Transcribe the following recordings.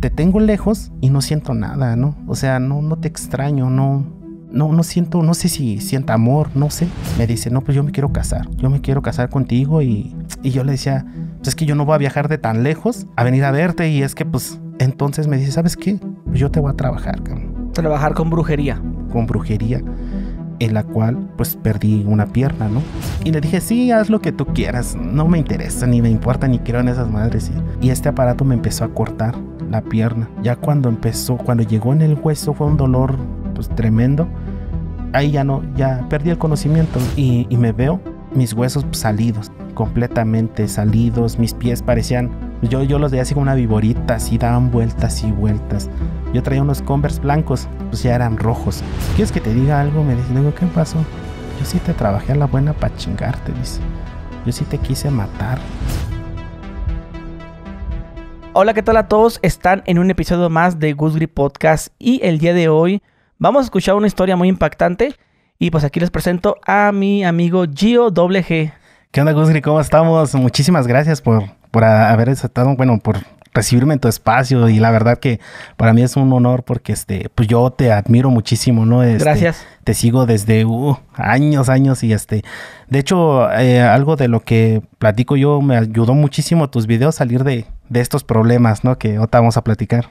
te tengo lejos y no siento nada, ¿no? O sea, no, no te extraño, no, no, no siento, no sé si sienta amor, no sé. Me dice, no, pues yo me quiero casar, yo me quiero casar contigo y, y yo le decía, pues es que yo no voy a viajar de tan lejos a venir a verte y es que pues entonces me dice, ¿sabes qué? Pues yo te voy a trabajar, Trabajar con brujería. Con brujería en la cual pues perdí una pierna, ¿no? Y le dije, sí, haz lo que tú quieras, no me interesa, ni me importa, ni quiero en esas madres. Y, y este aparato me empezó a cortar la pierna. Ya cuando empezó, cuando llegó en el hueso fue un dolor pues tremendo. Ahí ya no, ya perdí el conocimiento y, me veo mis huesos pues, salidos, completamente salidos, mis pies parecían, yo, yo los veía así como una viborita, así daban vueltas y vueltas. Yo traía unos Converse blancos, pues ya eran rojos. ¿Quieres que te diga algo? Me dice, digo, ¿qué pasó? Yo sí te trabajé a la buena para chingarte, dice. Yo sí te quise matar. Hola, ¿qué tal a todos? Están en un episodio más de Gusgri Podcast y el día de hoy vamos a escuchar una historia muy impactante y pues aquí les presento a mi amigo Gio G. ¿Qué onda, Gusgri? ¿Cómo estamos? Muchísimas gracias por, por haber estado, bueno, por recibirme en tu espacio y la verdad que para mí es un honor porque este pues yo te admiro muchísimo no este, gracias te sigo desde uh, años años y este de hecho eh, algo de lo que platico yo me ayudó muchísimo tus videos salir de, estos problemas no que ahorita vamos a platicar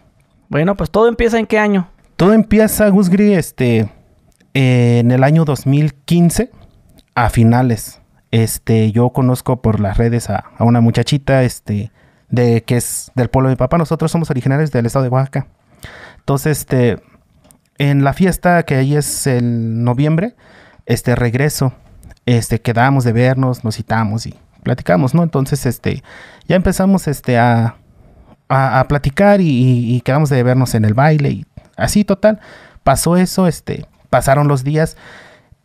bueno pues todo empieza en qué año todo empieza Gus Gris, este en el año 2015 a finales este yo conozco por las redes a, a una muchachita este de que es del pueblo de mi papá. Nosotros somos originarios del estado de Oaxaca. Entonces, este, en la fiesta que ahí es el noviembre, este regreso, este quedamos de vernos, nos citamos y platicamos, ¿no? Entonces, este, ya empezamos este a, a, platicar y, y, quedamos de vernos en el baile y así total. Pasó eso, este, pasaron los días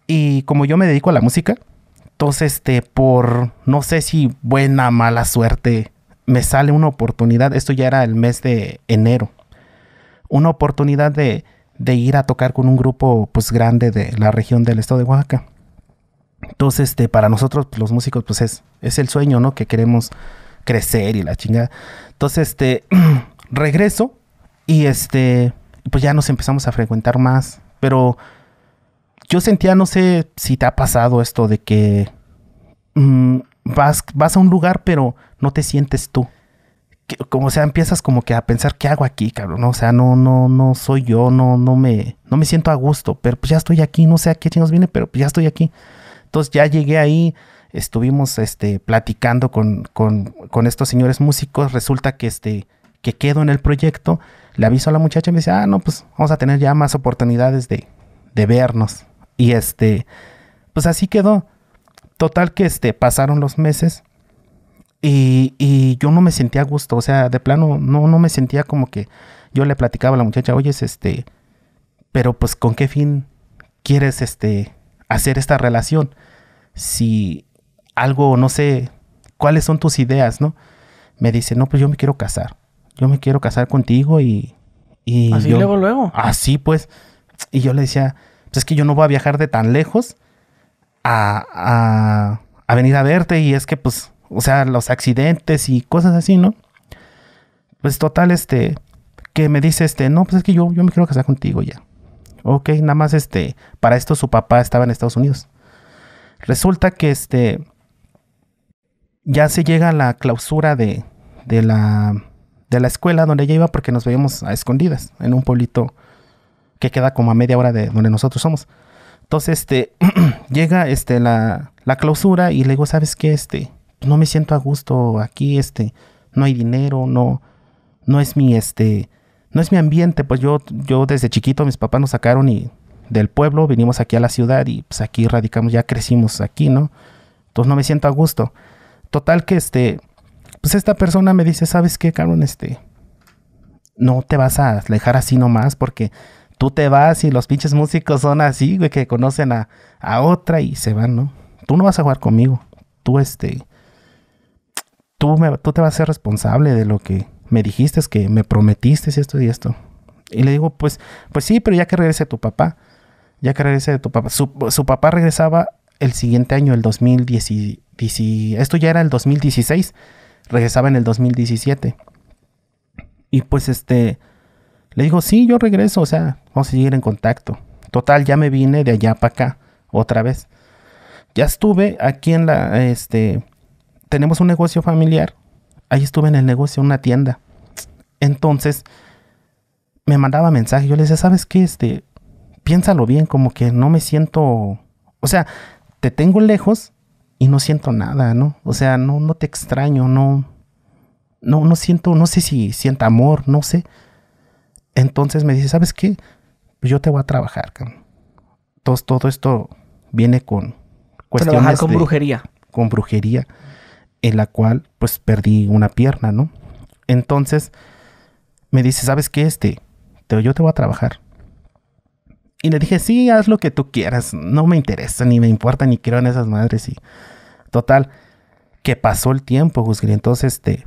y como yo me dedico a la música, entonces, este, por no sé si buena, mala suerte, me sale una oportunidad, esto ya era el mes de enero, una oportunidad de, de ir a tocar con un grupo pues grande de la región del estado de Oaxaca. Entonces, este, para nosotros pues, los músicos pues es, es el sueño, ¿no? Que queremos crecer y la chingada. Entonces, este, regreso y este, pues ya nos empezamos a frecuentar más, pero yo sentía, no sé si te ha pasado esto de que... Mm, vas, vas a un lugar, pero no te sientes tú. como sea, empiezas como que a pensar, ¿qué hago aquí, cabrón? ¿No? O sea, no, no, no soy yo, no, no me, no me siento a gusto, pero pues ya estoy aquí, no sé a qué chingos viene, pero pues ya estoy aquí. Entonces ya llegué ahí, estuvimos este, platicando con, con, con estos señores músicos, resulta que este, que quedo en el proyecto, le aviso a la muchacha y me dice, ah, no, pues vamos a tener ya más oportunidades de, de vernos. Y este, pues así quedó. Total que este, pasaron los meses y, yo no me sentía a gusto, o sea, de plano no, no me sentía como que yo le platicaba a la muchacha, oye, este, pero pues con qué fin quieres este, hacer esta relación? Si algo, no sé, cuáles son tus ideas, ¿no? Me dice, no, pues yo me quiero casar, yo me quiero casar contigo y... y así luego, luego. Así pues, y yo le decía, pues es que yo no voy a viajar de tan lejos a, venir a verte y es que pues, o sea, los accidentes y cosas así, ¿no? Pues total, este, que me dice, este, no, pues es que yo, yo me quiero casar contigo ya. Ok, nada más, este, para esto su papá estaba en Estados Unidos. Resulta que, este, ya se llega a la clausura de, la, de la escuela donde ella iba porque nos veíamos a escondidas en un pueblito que queda como a media hora de donde nosotros somos. Entonces, este, llega este, la, la, clausura y le digo, ¿sabes qué? Este, pues, no me siento a gusto aquí, este, no hay dinero, no, no es mi, este, no es mi ambiente. Pues yo, yo desde chiquito mis papás nos sacaron y del pueblo vinimos aquí a la ciudad y pues aquí radicamos, ya crecimos aquí, ¿no? Entonces no me siento a gusto. Total que este, pues esta persona me dice, ¿sabes qué, cabrón? Este, no te vas a alejar así nomás porque tú te vas y los pinches músicos son así, güey, que conocen a, a otra y se van, ¿no? Tú no vas a jugar conmigo. Tú, este. Tú, tú te vas a ser responsable de lo que me dijiste, es que me prometiste esto y esto. Y le digo, pues, pues sí, pero ya que regrese tu papá, ya que regrese de tu papá. Su, papá regresaba el siguiente año, el 2010, esto ya era el 2016, regresaba en el 2017. Y pues este, le digo, sí, yo regreso, o sea, vamos a seguir en contacto. Total, ya me vine de allá para acá, otra vez. Ya estuve aquí en la, este, tenemos un negocio familiar. Ahí estuve en el negocio, una tienda. Entonces, me mandaba mensaje. Yo le decía, ¿sabes qué? Este, piénsalo bien, como que no me siento, o sea, te tengo lejos y no siento nada, ¿no? O sea, no, no te extraño, no, no, no siento, no sé si sienta amor, no sé. Entonces me dice, ¿sabes qué? Yo te voy a trabajar. Entonces todo esto viene con cuestiones Trabajar con brujería. Con brujería, en la cual pues perdí una pierna, ¿no? Entonces me dice, ¿sabes qué? Este, yo te voy a trabajar. Y le dije, sí, haz lo que tú quieras, no me interesa, ni me importa, ni quiero en esas madres. Y total, que pasó el tiempo, y Entonces, este,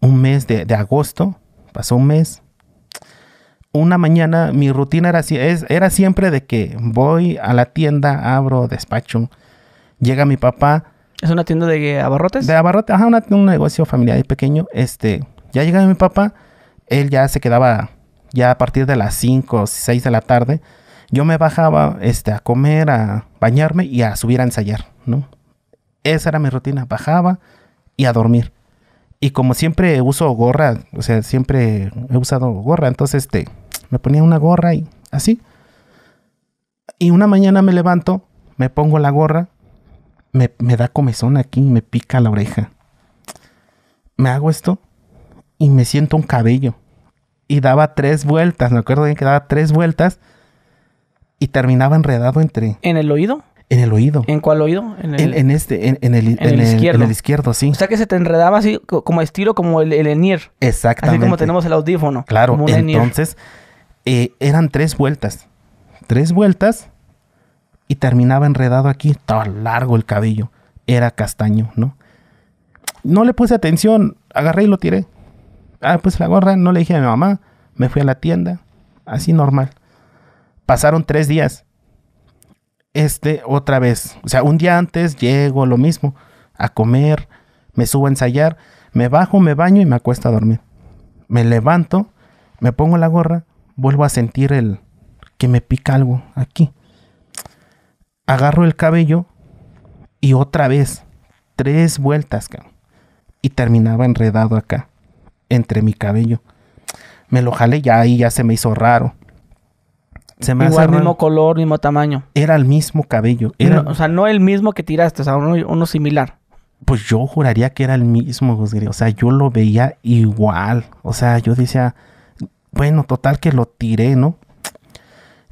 un mes de agosto, pasó un mes, una mañana mi rutina era, era siempre de que voy a la tienda, abro, despacho, llega mi papá. ¿Es una tienda de abarrotes? De abarrotes, ajá, un negocio familiar y pequeño. Este, ya llegaba mi papá, él ya se quedaba ya a partir de las 5 o 6 de la tarde. Yo me bajaba este, a comer, a bañarme y a subir a ensayar, ¿no? Esa era mi rutina, bajaba y a dormir. Y como siempre uso gorra, o sea, siempre he usado gorra, entonces este, me ponía una gorra y así. Y una mañana me levanto, me pongo la gorra, me, da comezón aquí, me pica la oreja. Me hago esto y me siento un cabello. Y daba tres vueltas, me acuerdo bien que daba tres vueltas y terminaba enredado entre... ¿En el oído? En el oído. ¿En cuál oído? En, el, en, este, en, el, izquierdo. En el izquierdo, sí. O sea que se te enredaba así como estilo como el, el Enier. Exactamente. Así como tenemos el audífono. Claro, entonces... Eh, eran tres vueltas. Tres vueltas y terminaba enredado aquí. Estaba largo el cabello. Era castaño, ¿no? No le puse atención. Agarré y lo tiré. Ah, pues la gorra. No le dije a mi mamá. Me fui a la tienda. Así normal. Pasaron tres días. Este, otra vez. O sea, un día antes llego lo mismo. A comer. Me subo a ensayar. Me bajo, me baño y me acuesto a dormir. Me levanto. Me pongo la gorra vuelvo a sentir el que me pica algo aquí. Agarro el cabello y otra vez, tres vueltas, y terminaba enredado acá, entre mi cabello. Me lo jalé ya ahí ya se me hizo raro. Se me Igual, mismo color, mismo tamaño. Era el mismo cabello. Era... o sea, no el mismo que tiraste, o sea, uno, uno similar pues yo juraría que era el mismo, o sea, yo lo veía igual, o sea, yo decía, bueno, total que lo tiré, ¿no?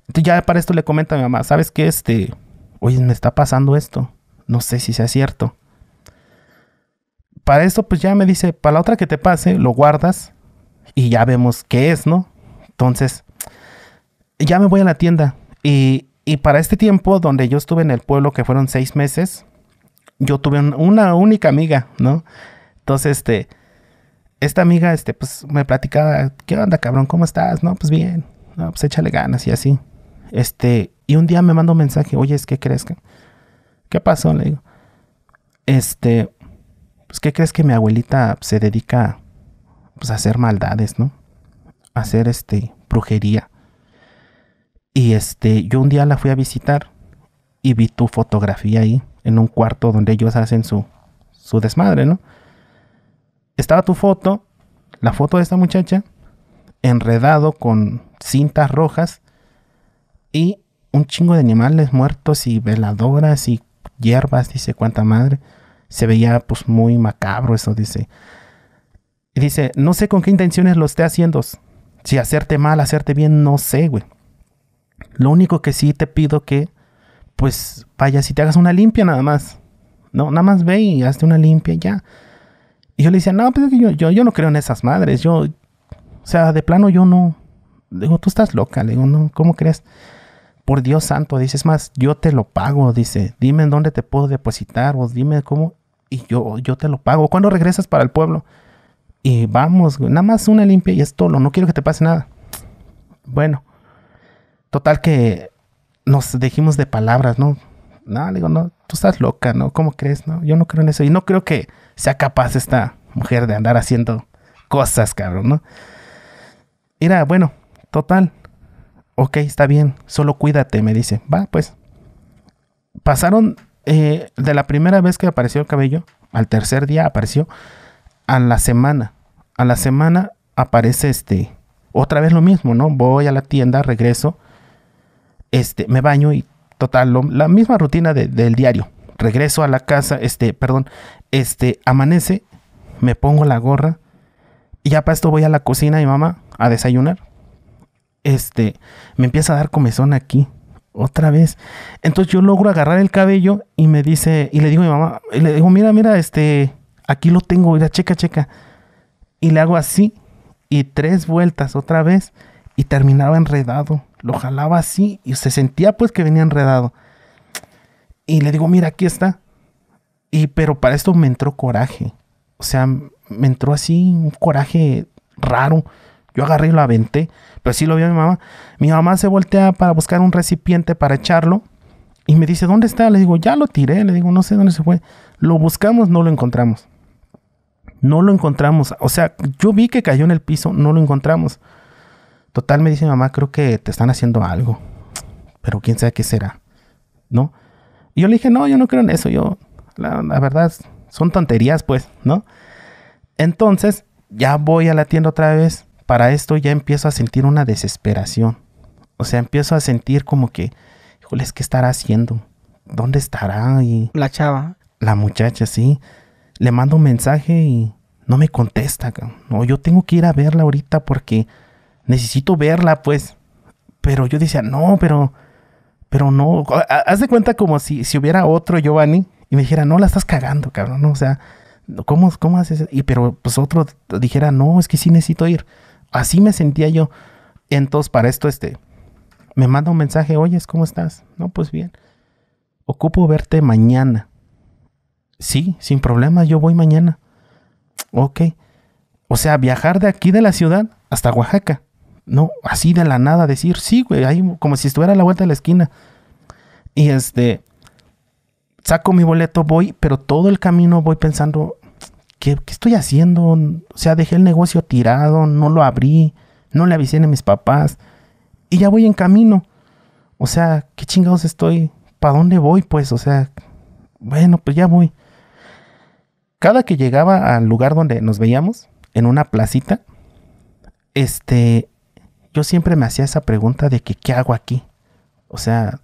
Entonces ya para esto le comenta a mi mamá, ¿sabes qué? Este, oye, me está pasando esto. No sé si sea cierto. Para esto, pues ya me dice, para la otra que te pase, lo guardas y ya vemos qué es, ¿no? Entonces, ya me voy a la tienda. Y, y para este tiempo, donde yo estuve en el pueblo, que fueron seis meses, yo tuve una única amiga, ¿no? Entonces, este, esta amiga, este, pues me platicaba, ¿qué onda, cabrón? ¿Cómo estás? No, pues bien, no, pues échale ganas y así. Este, y un día me manda un mensaje, oye, es que crees que, ¿qué pasó? Le digo, este, pues, ¿qué crees que mi abuelita se dedica, pues, a hacer maldades, ¿no? A hacer, este, brujería. Y este, yo un día la fui a visitar y vi tu fotografía ahí, en un cuarto donde ellos hacen su, su desmadre, ¿no? estaba tu foto, la foto de esta muchacha, enredado con cintas rojas y un chingo de animales muertos y veladoras y hierbas, dice, cuánta madre. Se veía pues muy macabro eso, dice. Y dice, no sé con qué intenciones lo esté haciendo. Si hacerte mal, hacerte bien, no sé, güey. Lo único que sí te pido que, pues, vaya, si te hagas una limpia nada más. No, nada más ve y hazte una limpia y ya. Y yo le decía, no, pues yo, yo, yo no creo en esas madres. Yo, o sea, de plano yo no. Digo, tú estás loca. Le digo, no, ¿cómo crees? Por Dios santo, Dice, es más, yo te lo pago. Dice, dime en dónde te puedo depositar o dime cómo. Y yo, yo te lo pago. ¿Cuándo regresas para el pueblo? Y vamos, nada más una limpia y es todo. No quiero que te pase nada. Bueno, total que nos dijimos de palabras, ¿no? No, le digo, no, tú estás loca, ¿no? ¿Cómo crees? No, yo no creo en eso. Y no creo que sea capaz esta mujer de andar haciendo cosas, cabrón, ¿no? Mira, bueno, total. Ok, está bien, solo cuídate, me dice. Va, pues. Pasaron eh, de la primera vez que apareció el cabello, al tercer día apareció, a la semana. A la semana aparece este, otra vez lo mismo, ¿no? Voy a la tienda, regreso, este, me baño y total, la misma rutina del diario regreso a la casa, este, perdón, este, amanece, me pongo la gorra y ya para esto voy a la cocina y mamá a desayunar. Este, me empieza a dar comezón aquí, otra vez. Entonces yo logro agarrar el cabello y me dice, y le digo a mi mamá, y le digo, mira, mira, este, aquí lo tengo, mira, checa, checa. Y le hago así y tres vueltas otra vez y terminaba enredado. Lo jalaba así y se sentía pues que venía enredado. Y le digo, mira, aquí está. Y pero para esto me entró coraje. O sea, me entró así un coraje raro. Yo agarré y lo aventé, pero sí lo vio mi mamá. Mi mamá se voltea para buscar un recipiente para echarlo y me dice, ¿dónde está? Le digo, ya lo tiré. Le digo, no sé dónde se fue. Lo buscamos, no lo encontramos. No lo encontramos. O sea, yo vi que cayó en el piso, no lo encontramos. Total, me dice mi mamá, creo que te están haciendo algo. Pero quién sabe qué será. ¿No? yo le dije, no, yo no creo en eso, yo, la, verdad, son tonterías, pues, ¿no? Entonces, ya voy a la tienda otra vez, para esto ya empiezo a sentir una desesperación. O sea, empiezo a sentir como que, híjole, ¿qué estará haciendo? ¿Dónde estará? Y la chava. La muchacha, sí. Le mando un mensaje y no me contesta. No, yo tengo que ir a verla ahorita porque necesito verla, pues. Pero yo decía, no, pero pero no, haz de cuenta como si, si hubiera otro Giovanni y me dijera, no, la estás cagando, cabrón, no, o sea, ¿cómo, cómo haces? Y pero pues otro dijera, no, es que sí necesito ir. Así me sentía yo. Entonces, para esto, este, me manda un mensaje, oyes, ¿cómo estás? No, pues bien. Ocupo verte mañana. Sí, sin problema, yo voy mañana. Ok. O sea, viajar de aquí de la ciudad hasta Oaxaca. No, así de la nada decir, sí, güey, como si estuviera a la vuelta de la esquina. Y este, saco mi boleto, voy, pero todo el camino voy pensando, ¿qué, qué estoy haciendo? O sea, dejé el negocio tirado, no lo abrí, no le avisé a mis papás. Y ya voy en camino. O sea, ¿qué chingados estoy? ¿Para dónde voy? Pues, o sea, bueno, pues ya voy. Cada que llegaba al lugar donde nos veíamos, en una placita, este, yo siempre me hacía esa pregunta de que, ¿qué hago aquí? O sea,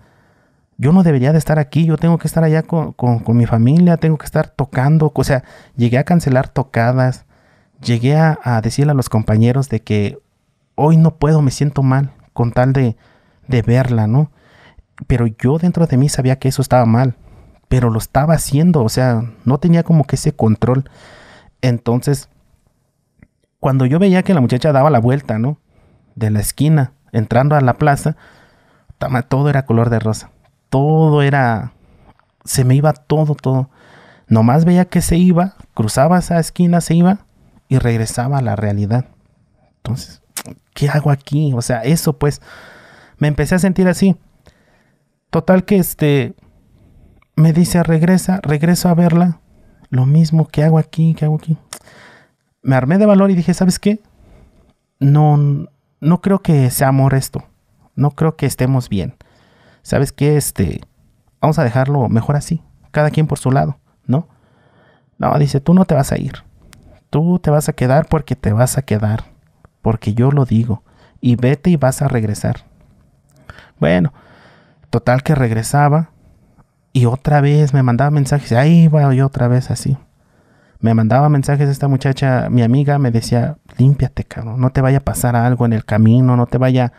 yo no debería de estar aquí, yo tengo que estar allá con, mi familia, tengo que estar tocando. O sea, llegué a cancelar tocadas, llegué a, decirle a los compañeros de que hoy no puedo, me siento mal con tal de, de verla, ¿no? Pero yo dentro de mí sabía que eso estaba mal, pero lo estaba haciendo, o sea, no tenía como que ese control. Entonces, cuando yo veía que la muchacha daba la vuelta, ¿no? de la esquina, entrando a la plaza, todo era color de rosa. Todo era. Se me iba todo, todo. Nomás veía que se iba, cruzaba esa esquina, se iba y regresaba a la realidad. Entonces, ¿qué hago aquí? O sea, eso pues. Me empecé a sentir así. Total que este. Me dice, regresa, regreso a verla. Lo mismo, ¿qué hago aquí? ¿Qué hago aquí? Me armé de valor y dije, ¿sabes qué? No, no creo que sea amor esto. No creo que estemos bien. ¿Sabes que Este, vamos a dejarlo mejor así. Cada quien por su lado, ¿no? No, dice, tú no te vas a ir. Tú te vas a quedar porque te vas a quedar. Porque yo lo digo. Y vete y vas a regresar. Bueno, total que regresaba. Y otra vez me mandaba mensajes. Ahí voy otra vez así me mandaba mensajes esta muchacha, mi amiga, me decía, límpiate, cabrón, no te vaya a pasar algo en el camino, no te vaya...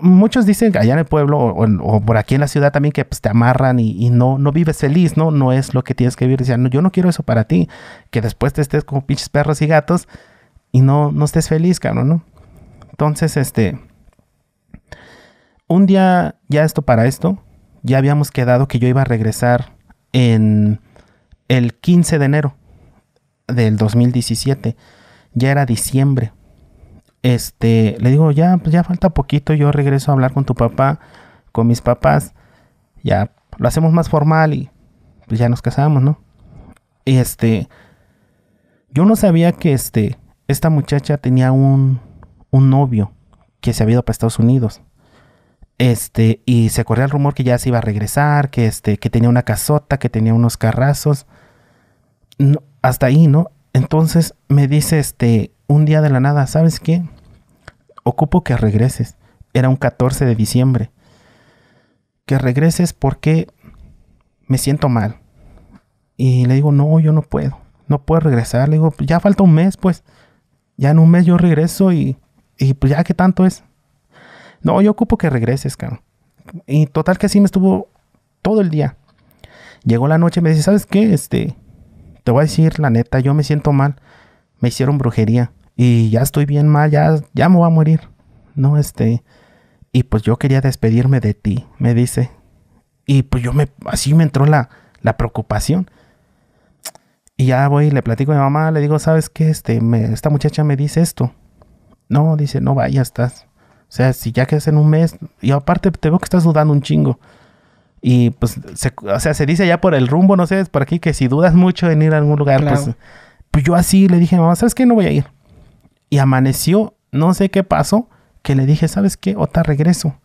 Muchos dicen allá en el pueblo o, por aquí en la ciudad también que pues, te amarran y, no, no vives feliz, ¿no? No es lo que tienes que vivir. Decían, no, yo no quiero eso para ti, que después te estés como pinches perros y gatos y no, no estés feliz, cabrón, ¿no? Entonces, este, un día, ya esto para esto, ya habíamos quedado que yo iba a regresar en el 15 de enero del 2017, ya era diciembre. Este, le digo, ya, pues ya falta poquito, yo regreso a hablar con tu papá, con mis papás, ya lo hacemos más formal y pues ya nos casamos, ¿no? Y este, yo no sabía que este, esta muchacha tenía un, un novio que se había ido para Estados Unidos. Este, y se corría el rumor que ya se iba a regresar, que este, que tenía una casota, que tenía unos carrazos hasta ahí, ¿no? Entonces me dice, este, un día de la nada, ¿sabes qué? Ocupo que regreses. Era un 14 de diciembre. Que regreses porque me siento mal. Y le digo, no, yo no puedo. No puedo regresar. Le digo, ya falta un mes, pues. Ya en un mes yo regreso y, y pues ya ¿qué tanto es. No, yo ocupo que regreses, cabrón. Y total que así me estuvo todo el día. Llegó la noche y me dice, ¿sabes qué? Este, te voy a decir la neta, yo me siento mal. Me hicieron brujería y ya estoy bien mal, ya, ya me voy a morir. No, este. Y pues yo quería despedirme de ti, me dice. Y pues yo me, así me entró la, la preocupación. Y ya voy, le platico a mi mamá, le digo, ¿sabes qué? Este, esta muchacha me dice esto. No, dice, no vaya, estás. O sea, si ya quedas en un mes, y aparte te veo que estás dudando un chingo. Y pues, se, o sea, se dice ya por el rumbo, no sé, es por aquí, que si dudas mucho en ir a algún lugar, pues, pues yo así le dije, mamá, ¿sabes qué? No voy a ir. Y amaneció, no sé qué pasó, que le dije, ¿sabes qué? Otra regreso.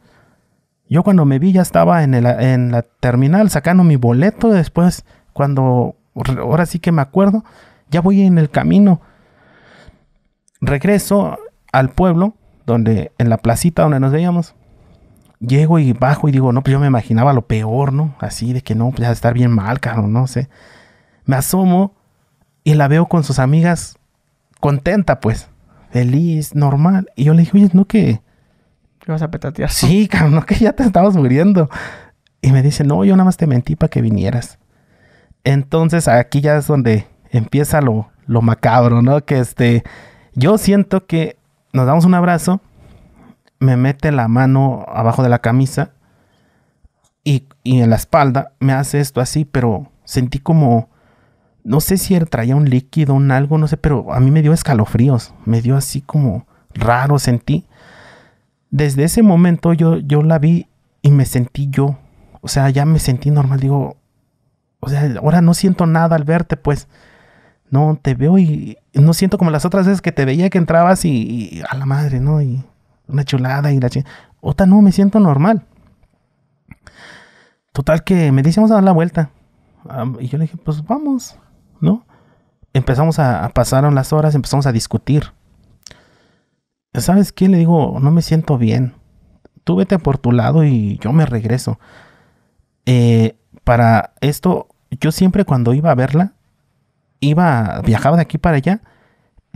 Yo cuando me vi ya estaba en, el, en la terminal sacando mi boleto. Después, cuando ahora sí que me acuerdo, ya voy en el camino. Regreso al pueblo, donde en la placita donde nos veíamos llego y bajo y digo, no, pues yo me imaginaba lo peor, ¿no? Así de que no, pues ya estar bien mal, caro, no sé. Me asomo y la veo con sus amigas contenta, pues, feliz, normal. Y yo le dije, oye, no que. ¿Qué vas a petatear? Sí, caro, no que ya te estabas muriendo. Y me dice, no, yo nada más te mentí para que vinieras. Entonces aquí ya es donde empieza lo, lo macabro, ¿no? Que este, yo siento que nos damos un abrazo me mete la mano abajo de la camisa y, y, en la espalda me hace esto así, pero sentí como, no sé si él traía un líquido, un algo, no sé, pero a mí me dio escalofríos, me dio así como raro, sentí. Desde ese momento yo, yo la vi y me sentí yo, o sea, ya me sentí normal, digo, o sea, ahora no siento nada al verte, pues, no, te veo y no siento como las otras veces que te veía que entrabas y, y a la madre, ¿no? Y una chulada y la chingada. Otra no, me siento normal. Total que me dice, vamos a dar la vuelta. y yo le dije, pues vamos, ¿no? Empezamos a, pasar las horas, empezamos a discutir. ¿Sabes qué? Le digo, no me siento bien. Tú vete por tu lado y yo me regreso. Eh, para esto, yo siempre cuando iba a verla, iba, viajaba de aquí para allá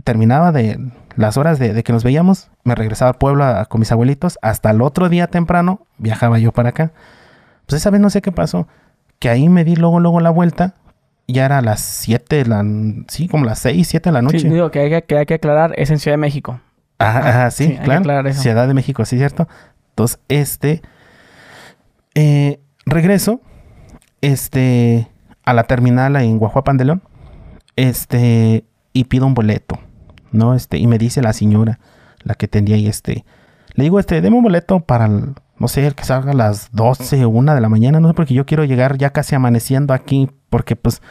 terminaba de las horas de, que nos veíamos, me regresaba a Puebla con mis abuelitos, hasta el otro día temprano viajaba yo para acá. Pues esa vez no sé qué pasó, que ahí me di luego, luego la vuelta, ya era las 7 Sí, como las 6, 7 de la noche. digo que hay que, aclarar, es en Ciudad de México. Ah, ajá, sí, sí claro. Ciudad de México, sí, cierto. Entonces, este... Eh, regreso, este... A la terminal en Guajuapan de este... Y pido un boleto ¿no? Este, y me dice la señora, la que tenía ahí, este, le digo, este, deme un boleto para, el, no sé, el que salga a las 12 o 1 de la mañana, no sé, porque yo quiero llegar ya casi amaneciendo aquí, porque pues,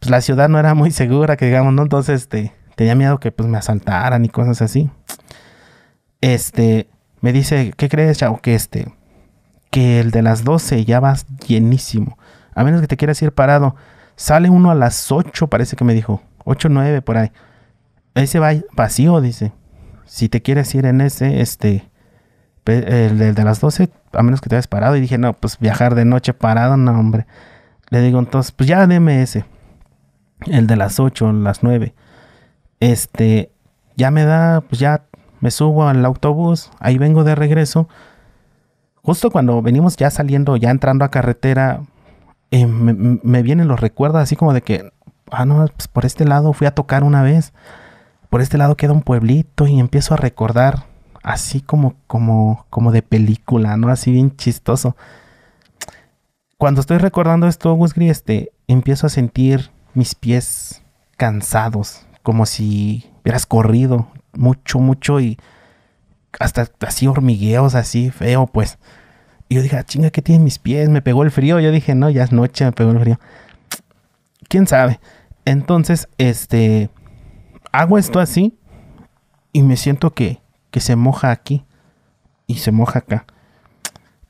pues, la ciudad no era muy segura, que digamos, ¿no? Entonces, este, tenía miedo que pues me asaltaran y cosas así. Este, me dice, ¿qué crees, chavo? Que este, que el de las 12 ya vas llenísimo. A menos que te quieras ir parado. Sale uno a las 8, parece que me dijo. 8, 9 por ahí ese va vacío, dice. Si te quieres ir en ese, este, el, de las 12, a menos que te hayas parado. Y dije, no, pues viajar de noche parado, no, hombre. Le digo, entonces, pues ya deme ese. El de las 8, las 9. Este, ya me da, pues ya me subo al autobús, ahí vengo de regreso. Justo cuando venimos ya saliendo, ya entrando a carretera, eh, me, vienen los recuerdos así como de que, ah, no, pues por este lado fui a tocar una vez por este lado queda un pueblito y empiezo a recordar, así como, como, como de película, ¿no? Así bien chistoso. Cuando estoy recordando esto, Gusgri, este, empiezo a sentir mis pies cansados, como si hubieras corrido mucho, mucho y hasta así hormigueos, así feo, pues. Y yo dije, ah, chinga, ¿qué tienen mis pies? Me pegó el frío. Yo dije, no, ya es noche, me pegó el frío. ¿Quién sabe? Entonces, este, hago esto así y me siento que, que se moja aquí y se moja acá.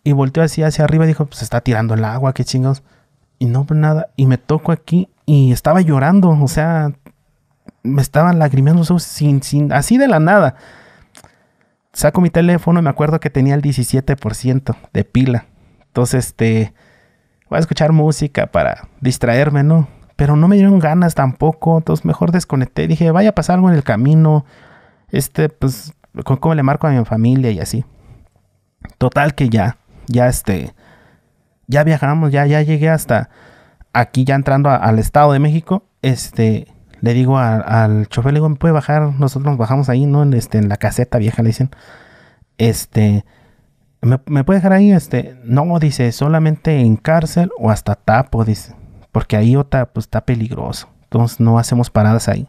Y volteó así hacia arriba y dijo, pues está tirando el agua, qué chingados. Y no, pues nada. Y me toco aquí y estaba llorando, o sea, me estaban lagrimeando sin, sin, así de la nada. Saco mi teléfono y me acuerdo que tenía el 17% de pila. Entonces, este, voy a escuchar música para distraerme, ¿no? pero no me dieron ganas tampoco, entonces mejor desconecté, dije, vaya a pasar algo en el camino, este, pues, ¿cómo le marco a mi familia y así? Total que ya, ya este, ya viajamos, ya, ya llegué hasta aquí, ya entrando al Estado de México, este, le digo al chofer, le digo, ¿me puede bajar? Nosotros nos bajamos ahí, ¿no? En, este, en la caseta vieja, le dicen. Este, ¿me, ¿me puede dejar ahí? Este, no, dice, solamente en cárcel o hasta tapo, dice porque ahí otra, pues, está peligroso. Entonces no hacemos paradas ahí.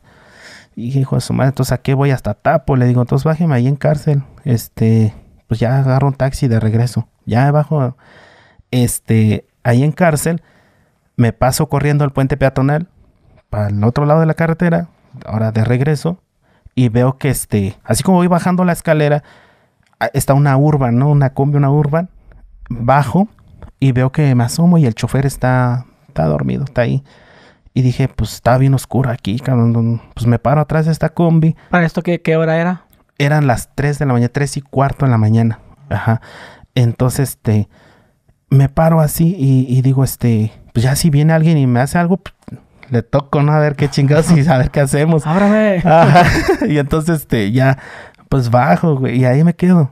Y hijo de su madre, entonces a qué voy hasta Tapo, le digo, entonces bájeme ahí en cárcel, este, pues ya agarro un taxi de regreso, ya bajo, este, ahí en cárcel, me paso corriendo al puente peatonal, para el otro lado de la carretera, ahora de regreso, y veo que este, así como voy bajando la escalera, ah, está una urban, ¿no? Una combi, una urban, bajo, y veo que me asomo y el chofer está está dormido, está ahí. Y dije, pues está bien oscuro aquí, cabrón. Pues me paro atrás de esta combi. ¿Para esto qué, qué hora era? Eran las 3 de la mañana, 3 y cuarto de la mañana. Ajá. Entonces, este, me paro así y, digo, este, pues ya si viene alguien y me hace algo, pues, le toco, ¿no? A ver qué chingados y a ver qué hacemos. ¡Ábrame! Y entonces, este, ya, pues bajo, güey, y ahí me quedo.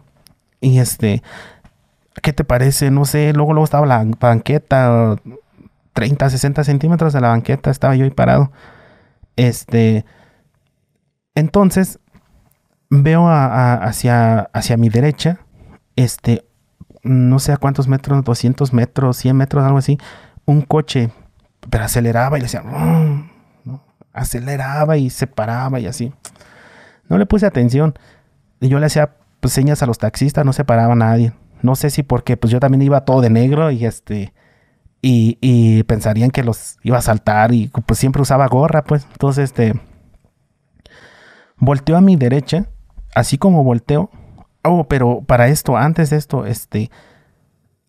Y este, ¿qué te parece? No sé, luego, luego estaba la banqueta, 30, 60 centímetros de la banqueta estaba yo ahí parado. Este, entonces, veo hacia, hacia mi derecha, este, no sé a cuántos metros, 200 metros, 100 metros, algo así, un coche, pero aceleraba y le decía, mm", aceleraba y se paraba y así. No le puse atención. Y Yo le hacía pues, señas a los taxistas, no se paraba nadie. No sé si porque pues yo también iba todo de negro y este y, pensarían que los iba a saltar y pues siempre usaba gorra, pues. Entonces, este, volteó a mi derecha, así como volteo. Oh, pero para esto, antes de esto, este,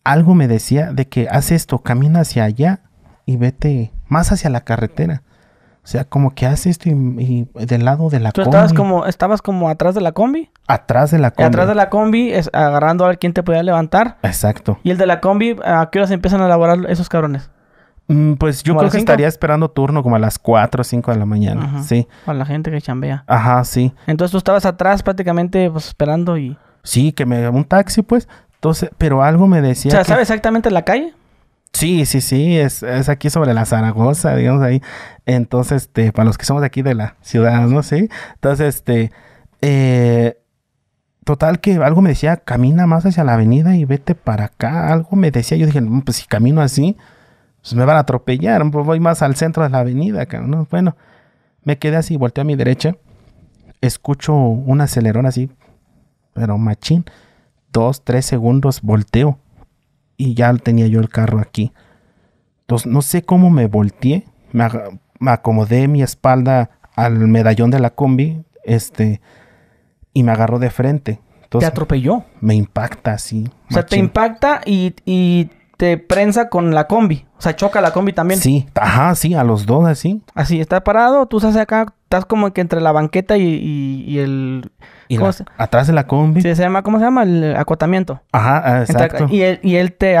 algo me decía de que haz esto, camina hacia allá y vete más hacia la carretera. O sea, como que hace esto y, del lado de la ¿Tú estabas como, estabas como atrás de la combi? Atrás de la combi. atrás de la combi, agarrando a ver quién te podía levantar. Exacto. ¿Y el de la combi, a qué horas empiezan a elaborar esos cabrones? Mm, pues yo creo que estaría esperando turno como a las 4 o 5 de la mañana, sí. Con la gente que chambea. Ajá, sí. Entonces tú estabas atrás prácticamente pues, esperando y... Sí, que me un taxi pues. Entonces, pero algo me decía... O sea, ¿sabe exactamente la calle? Sí, sí, sí, es, aquí sobre la Zaragoza, digamos ahí. Entonces, este, para los que somos de aquí de la ciudad, ¿no? sé, Entonces, este, eh, total que algo me decía, camina más hacia la avenida y vete para acá. Algo me decía, yo dije, pues si camino así, pues me van a atropellar, pues, voy más al centro de la avenida, ¿no? Bueno, me quedé así, volteé a mi derecha, escucho un acelerón así, pero machín, dos, tres segundos, volteo y ya tenía yo el carro aquí. Entonces no sé cómo me volteé, me, acomodé mi espalda al medallón de la combi, este, y me agarró de frente. Entonces, ¿Te atropelló? Me impacta, así. O sea, te impacta y, y, te prensa con la combi. O sea, choca la combi también. Sí, ajá, sí, a los dos así. Así, está parado, tú estás acá estás como que entre la banqueta y, el... Y atrás de la combi. Sí, se llama, ¿cómo se llama? El acotamiento. Ajá, ah, exacto. y, él, te,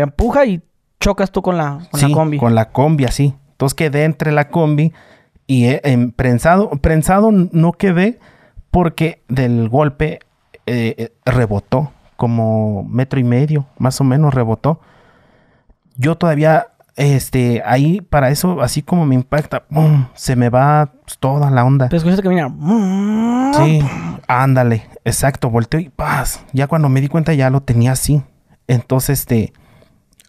empuja y chocas tú con la, con la combi. con la combi, así. Entonces quedé entre la combi y en eh, em, prensado, prensado no quedé porque del golpe eh, eh, rebotó como metro y medio, más o menos rebotó. Yo todavía este, ahí para eso, así como me impacta, se me va toda la onda. Pero escuchaste que venía. Sí, ándale, exacto, volteo y paz. Ya cuando me di cuenta ya lo tenía así. Entonces, este,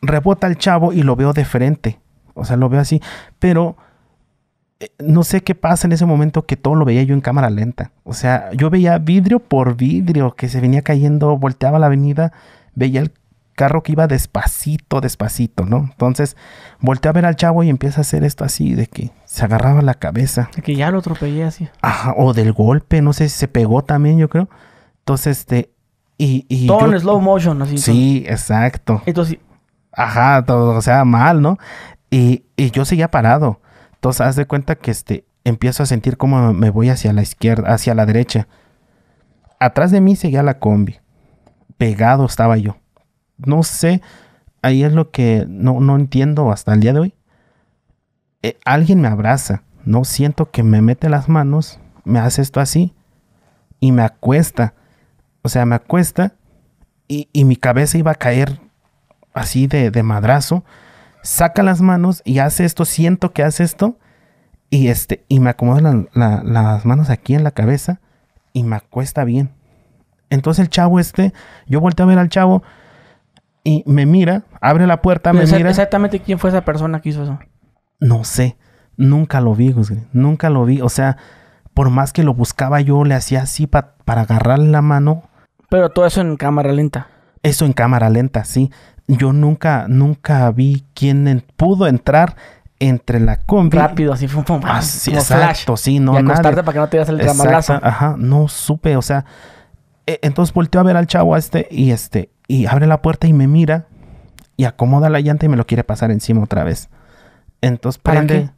rebota el chavo y lo veo de frente. O sea, lo veo así, pero eh, no sé qué pasa en ese momento que todo lo veía yo en cámara lenta. O sea, yo veía vidrio por vidrio que se venía cayendo, volteaba la avenida, veía el carro que iba despacito, despacito, ¿no? Entonces, volteé a ver al chavo y empieza a hacer esto así, de que se agarraba la cabeza. De que ya lo atropellé así. Ajá, o del golpe, no sé si se pegó también, yo creo. Entonces, este. Y, y todo en slow motion, así. Sí, exacto. Entonces. Ajá, todo, o sea, mal, ¿no? Y, y yo seguía parado. Entonces, haz de cuenta que este, empiezo a sentir como me voy hacia la izquierda, hacia la derecha. Atrás de mí seguía la combi. Pegado estaba yo no sé, ahí es lo que no, entiendo hasta el día de hoy. Eh, alguien me abraza, no siento que me mete las manos, me hace esto así y me acuesta. O sea, me acuesta y, mi cabeza iba a caer así de, madrazo. Saca las manos y hace esto, siento que hace esto. Y, este, y me acomoda las manos aquí en la cabeza y me acuesta bien. Entonces el chavo este, yo volteé a ver al chavo y me mira, abre la puerta, me mira. Exactamente quién fue esa persona que hizo eso. No sé, nunca lo vi, Gus, nunca lo vi. O sea, por más que lo buscaba yo, le hacía así para agarrarle la mano. Pero todo eso en cámara lenta. Eso en cámara lenta, sí. Yo nunca, nunca vi quién pudo entrar entre la combi. Rápido, así fue un exacto, flash. sí, no. acostarte para que no te el Ajá, no supe, o sea, eh, entonces volteó a ver al chavo este y este, y abre la puerta y me mira y acomoda la llanta y me lo quiere pasar encima otra vez. Entonces, ¿para qué?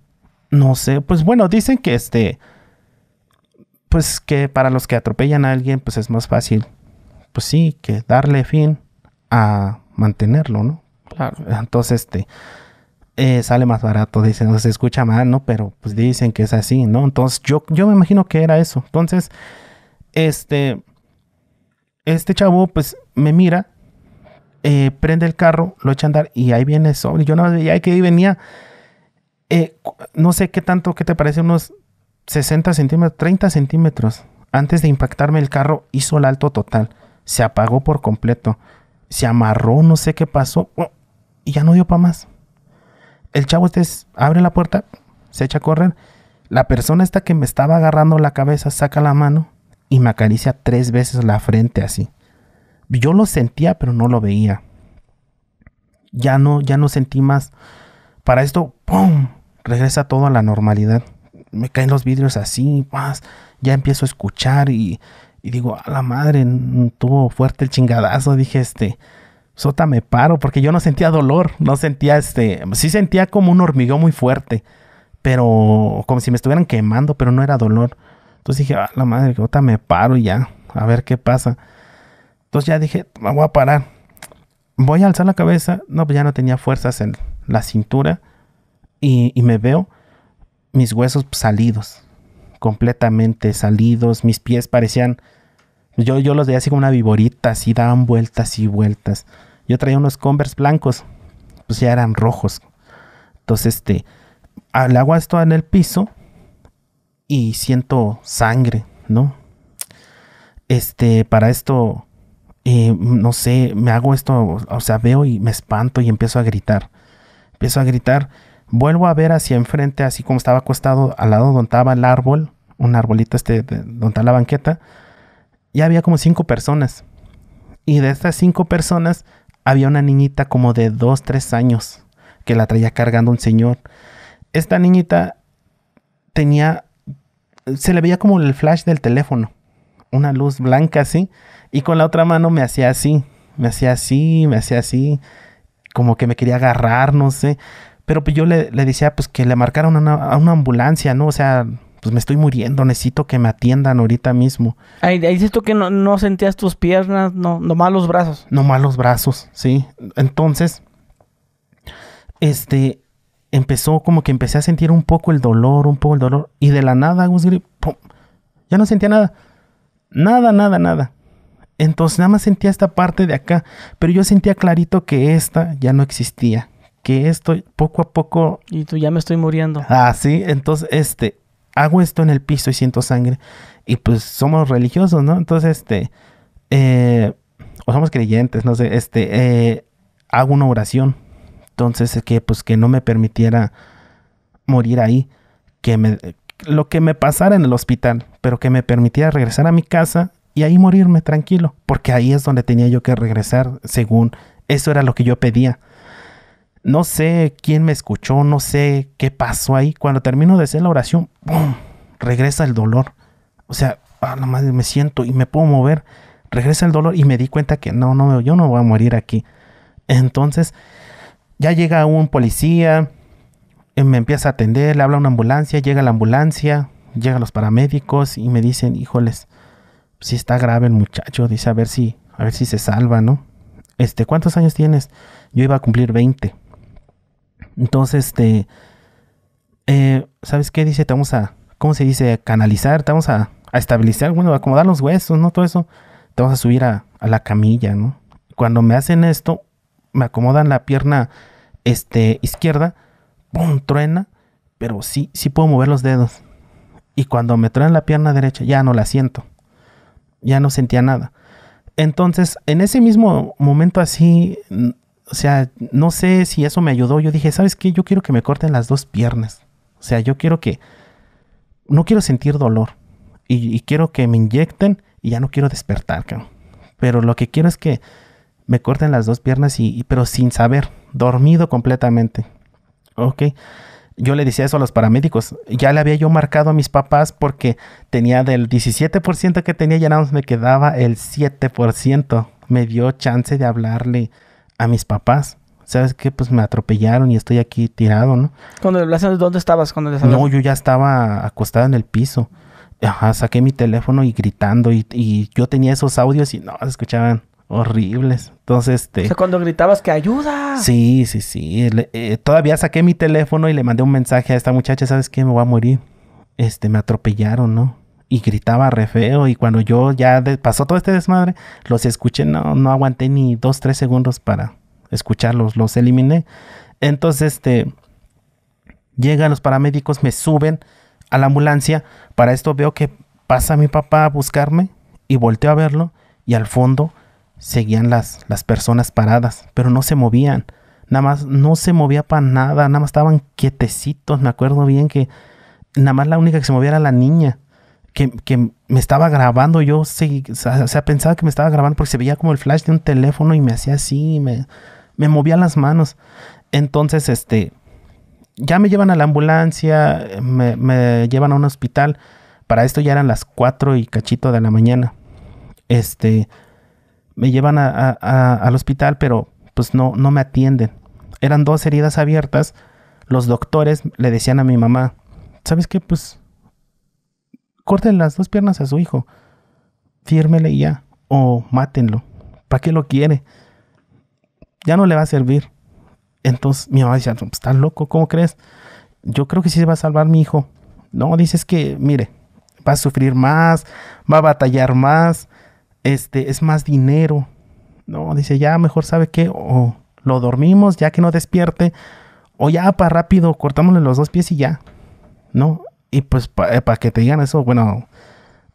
No sé, pues bueno, dicen que este, pues que para los que atropellan a alguien, pues es más fácil, pues sí, que darle fin a mantenerlo, ¿no? Claro. Entonces, este, eh, sale más barato, dicen, no se escucha mal, ¿no? Pero pues dicen que es así, ¿no? Entonces, yo, yo me imagino que era eso. Entonces, este, este chavo, pues, me mira, eh, prende el carro, lo echa a andar y ahí viene sobre. Yo no más veía que ahí venía, eh, no sé qué tanto, ¿qué te parece? Unos 60 centímetros, 30 centímetros. Antes de impactarme el carro, hizo el alto total. Se apagó por completo. Se amarró, no sé qué pasó. Y ya no dio para más. El chavo este abre la puerta, se echa a correr. La persona esta que me estaba agarrando la cabeza saca la mano y me acaricia tres veces la frente así. Yo lo sentía, pero no lo veía. Ya no, ya no sentí más. Para esto, ¡pum! Regresa todo a la normalidad. Me caen los vidrios así, más. Ya empiezo a escuchar y, y digo, a la madre, tuvo fuerte el chingadazo. Dije, este, sota me paro, porque yo no sentía dolor, no sentía este, sí sentía como un hormigón muy fuerte, pero como si me estuvieran quemando, pero no era dolor. Entonces dije, ah, la madre, que me paro y ya, a ver qué pasa. Entonces ya dije, me voy a parar. Voy a alzar la cabeza. No, pues ya no tenía fuerzas en la cintura. Y, me veo mis huesos salidos, completamente salidos. Mis pies parecían. Yo, yo los veía así como una viborita, así daban vueltas y vueltas. Yo traía unos Converse blancos, pues ya eran rojos. Entonces, este, al agua estaba en el piso y siento sangre, ¿no? Este, para esto, eh, no sé, me hago esto, o sea, veo y me espanto y empiezo a gritar. Empiezo a gritar, vuelvo a ver hacia enfrente, así como estaba acostado al lado donde estaba el árbol, un arbolito este, donde está la banqueta, ya había como cinco personas. Y de estas cinco personas había una niñita como de dos, tres años que la traía cargando un señor. Esta niñita tenía se le veía como el flash del teléfono, una luz blanca así, y con la otra mano me hacía así, me hacía así, me hacía así, como que me quería agarrar, no sé. Pero pues yo le, decía pues que le marcaron a una, ambulancia, ¿no? O sea, pues me estoy muriendo, necesito que me atiendan ahorita mismo. Ahí dices tú que no, no, sentías tus piernas, no, nomás los brazos. no malos brazos, sí. Entonces, este, empezó como que empecé a sentir un poco el dolor, un poco el dolor. Y de la nada, ya no sentía nada. Nada, nada, nada. Entonces nada más sentía esta parte de acá. Pero yo sentía clarito que esta ya no existía. Que esto poco a poco... Y tú ya me estoy muriendo. Ah, sí. Entonces, este, hago esto en el piso y siento sangre. Y pues somos religiosos, ¿no? Entonces, este, eh, o somos creyentes, no sé, este, eh, hago una oración entonces, eh, que pues que no me permitiera morir ahí, que me lo que me pasara en el hospital, pero que me permitiera regresar a mi casa y ahí morirme tranquilo, porque ahí es donde tenía yo que regresar, según eso era lo que yo pedía. No sé quién me escuchó, no sé qué pasó ahí. Cuando termino de hacer la oración, regresa el dolor. O sea, a ah, la madre me siento y me puedo mover. Regresa el dolor y me di cuenta que no, no, yo no voy a morir aquí. Entonces, ya llega un policía, eh, me empieza a atender, le habla una ambulancia, llega la ambulancia, llegan los paramédicos y me dicen, híjoles, si está grave el muchacho, dice a ver si, a ver si se salva, ¿no? Este, ¿cuántos años tienes? Yo iba a cumplir 20. Entonces, este, eh, ¿sabes qué? Dice, te vamos a, ¿cómo se dice? Canalizar, te vamos a, estabilizar, bueno, acomodar los huesos, ¿no? Todo eso, te vamos a subir a, a la camilla, ¿no? Cuando me hacen esto, me acomodan la pierna este, izquierda, ¡pum! truena, pero sí, sí puedo mover los dedos. Y cuando me truena la pierna derecha, ya no la siento. Ya no sentía nada. Entonces, en ese mismo momento así, o sea, no sé si eso me ayudó. Yo dije, ¿sabes qué? Yo quiero que me corten las dos piernas. O sea, yo quiero que... No quiero sentir dolor. Y, quiero que me inyecten y ya no quiero despertar, Pero lo que quiero es que me corten las dos piernas y pero sin saber dormido completamente. Ok. Yo le decía eso a los paramédicos. Ya le había yo marcado a mis papás porque tenía del 17% que tenía, llenados me quedaba el 7%. Me dio chance de hablarle a mis papás. ¿Sabes qué? Pues me atropellaron y estoy aquí tirado, ¿no? Cuando le ¿dónde estabas cuando les No, yo ya estaba acostado en el piso. saqué mi teléfono y gritando. Y, y yo tenía esos audios y no, se escuchaban horribles. Entonces, este... cuando gritabas que ayuda. Sí, sí, sí. Eh, todavía saqué mi teléfono y le mandé un mensaje a esta muchacha, ¿sabes qué? Me voy a morir. Este, me atropellaron, ¿no? Y gritaba re feo y cuando yo ya pasó todo este desmadre, los escuché, no, no aguanté ni dos, tres segundos para escucharlos, los eliminé. Entonces, este, llegan los paramédicos, me suben a la ambulancia, para esto veo que pasa mi papá a buscarme y volteo a verlo y al fondo Seguían las, las personas paradas, pero no se movían. Nada más no se movía para nada, nada más estaban quietecitos. Me acuerdo bien que nada más la única que se movía era la niña, que, me estaba grabando. Yo sí, o sea, pensaba que me estaba grabando porque se veía como el flash de un teléfono y me hacía así, me, me movía las manos. Entonces, este, ya me llevan a la ambulancia, me, me, llevan a un hospital. Para esto ya eran las 4 y cachito de la mañana. Este, me llevan a, al hospital, pero pues no, no me atienden. Eran dos heridas abiertas. Los doctores le decían a mi mamá, ¿sabes qué? Pues corten las dos piernas a su hijo, fírmele ya, o mátenlo. ¿Para qué lo quiere? Ya no le va a servir. Entonces mi mamá decía, pues, estás loco, ¿cómo crees? Yo creo que sí se va a salvar mi hijo. No, dices que, mire, va a sufrir más, va a batallar más, este, es más dinero. No, dice, ya mejor sabe que o lo dormimos ya que no despierte, o ya para rápido, cortámosle los dos pies y ya. ¿No? Y pues para eh, que te digan eso, bueno,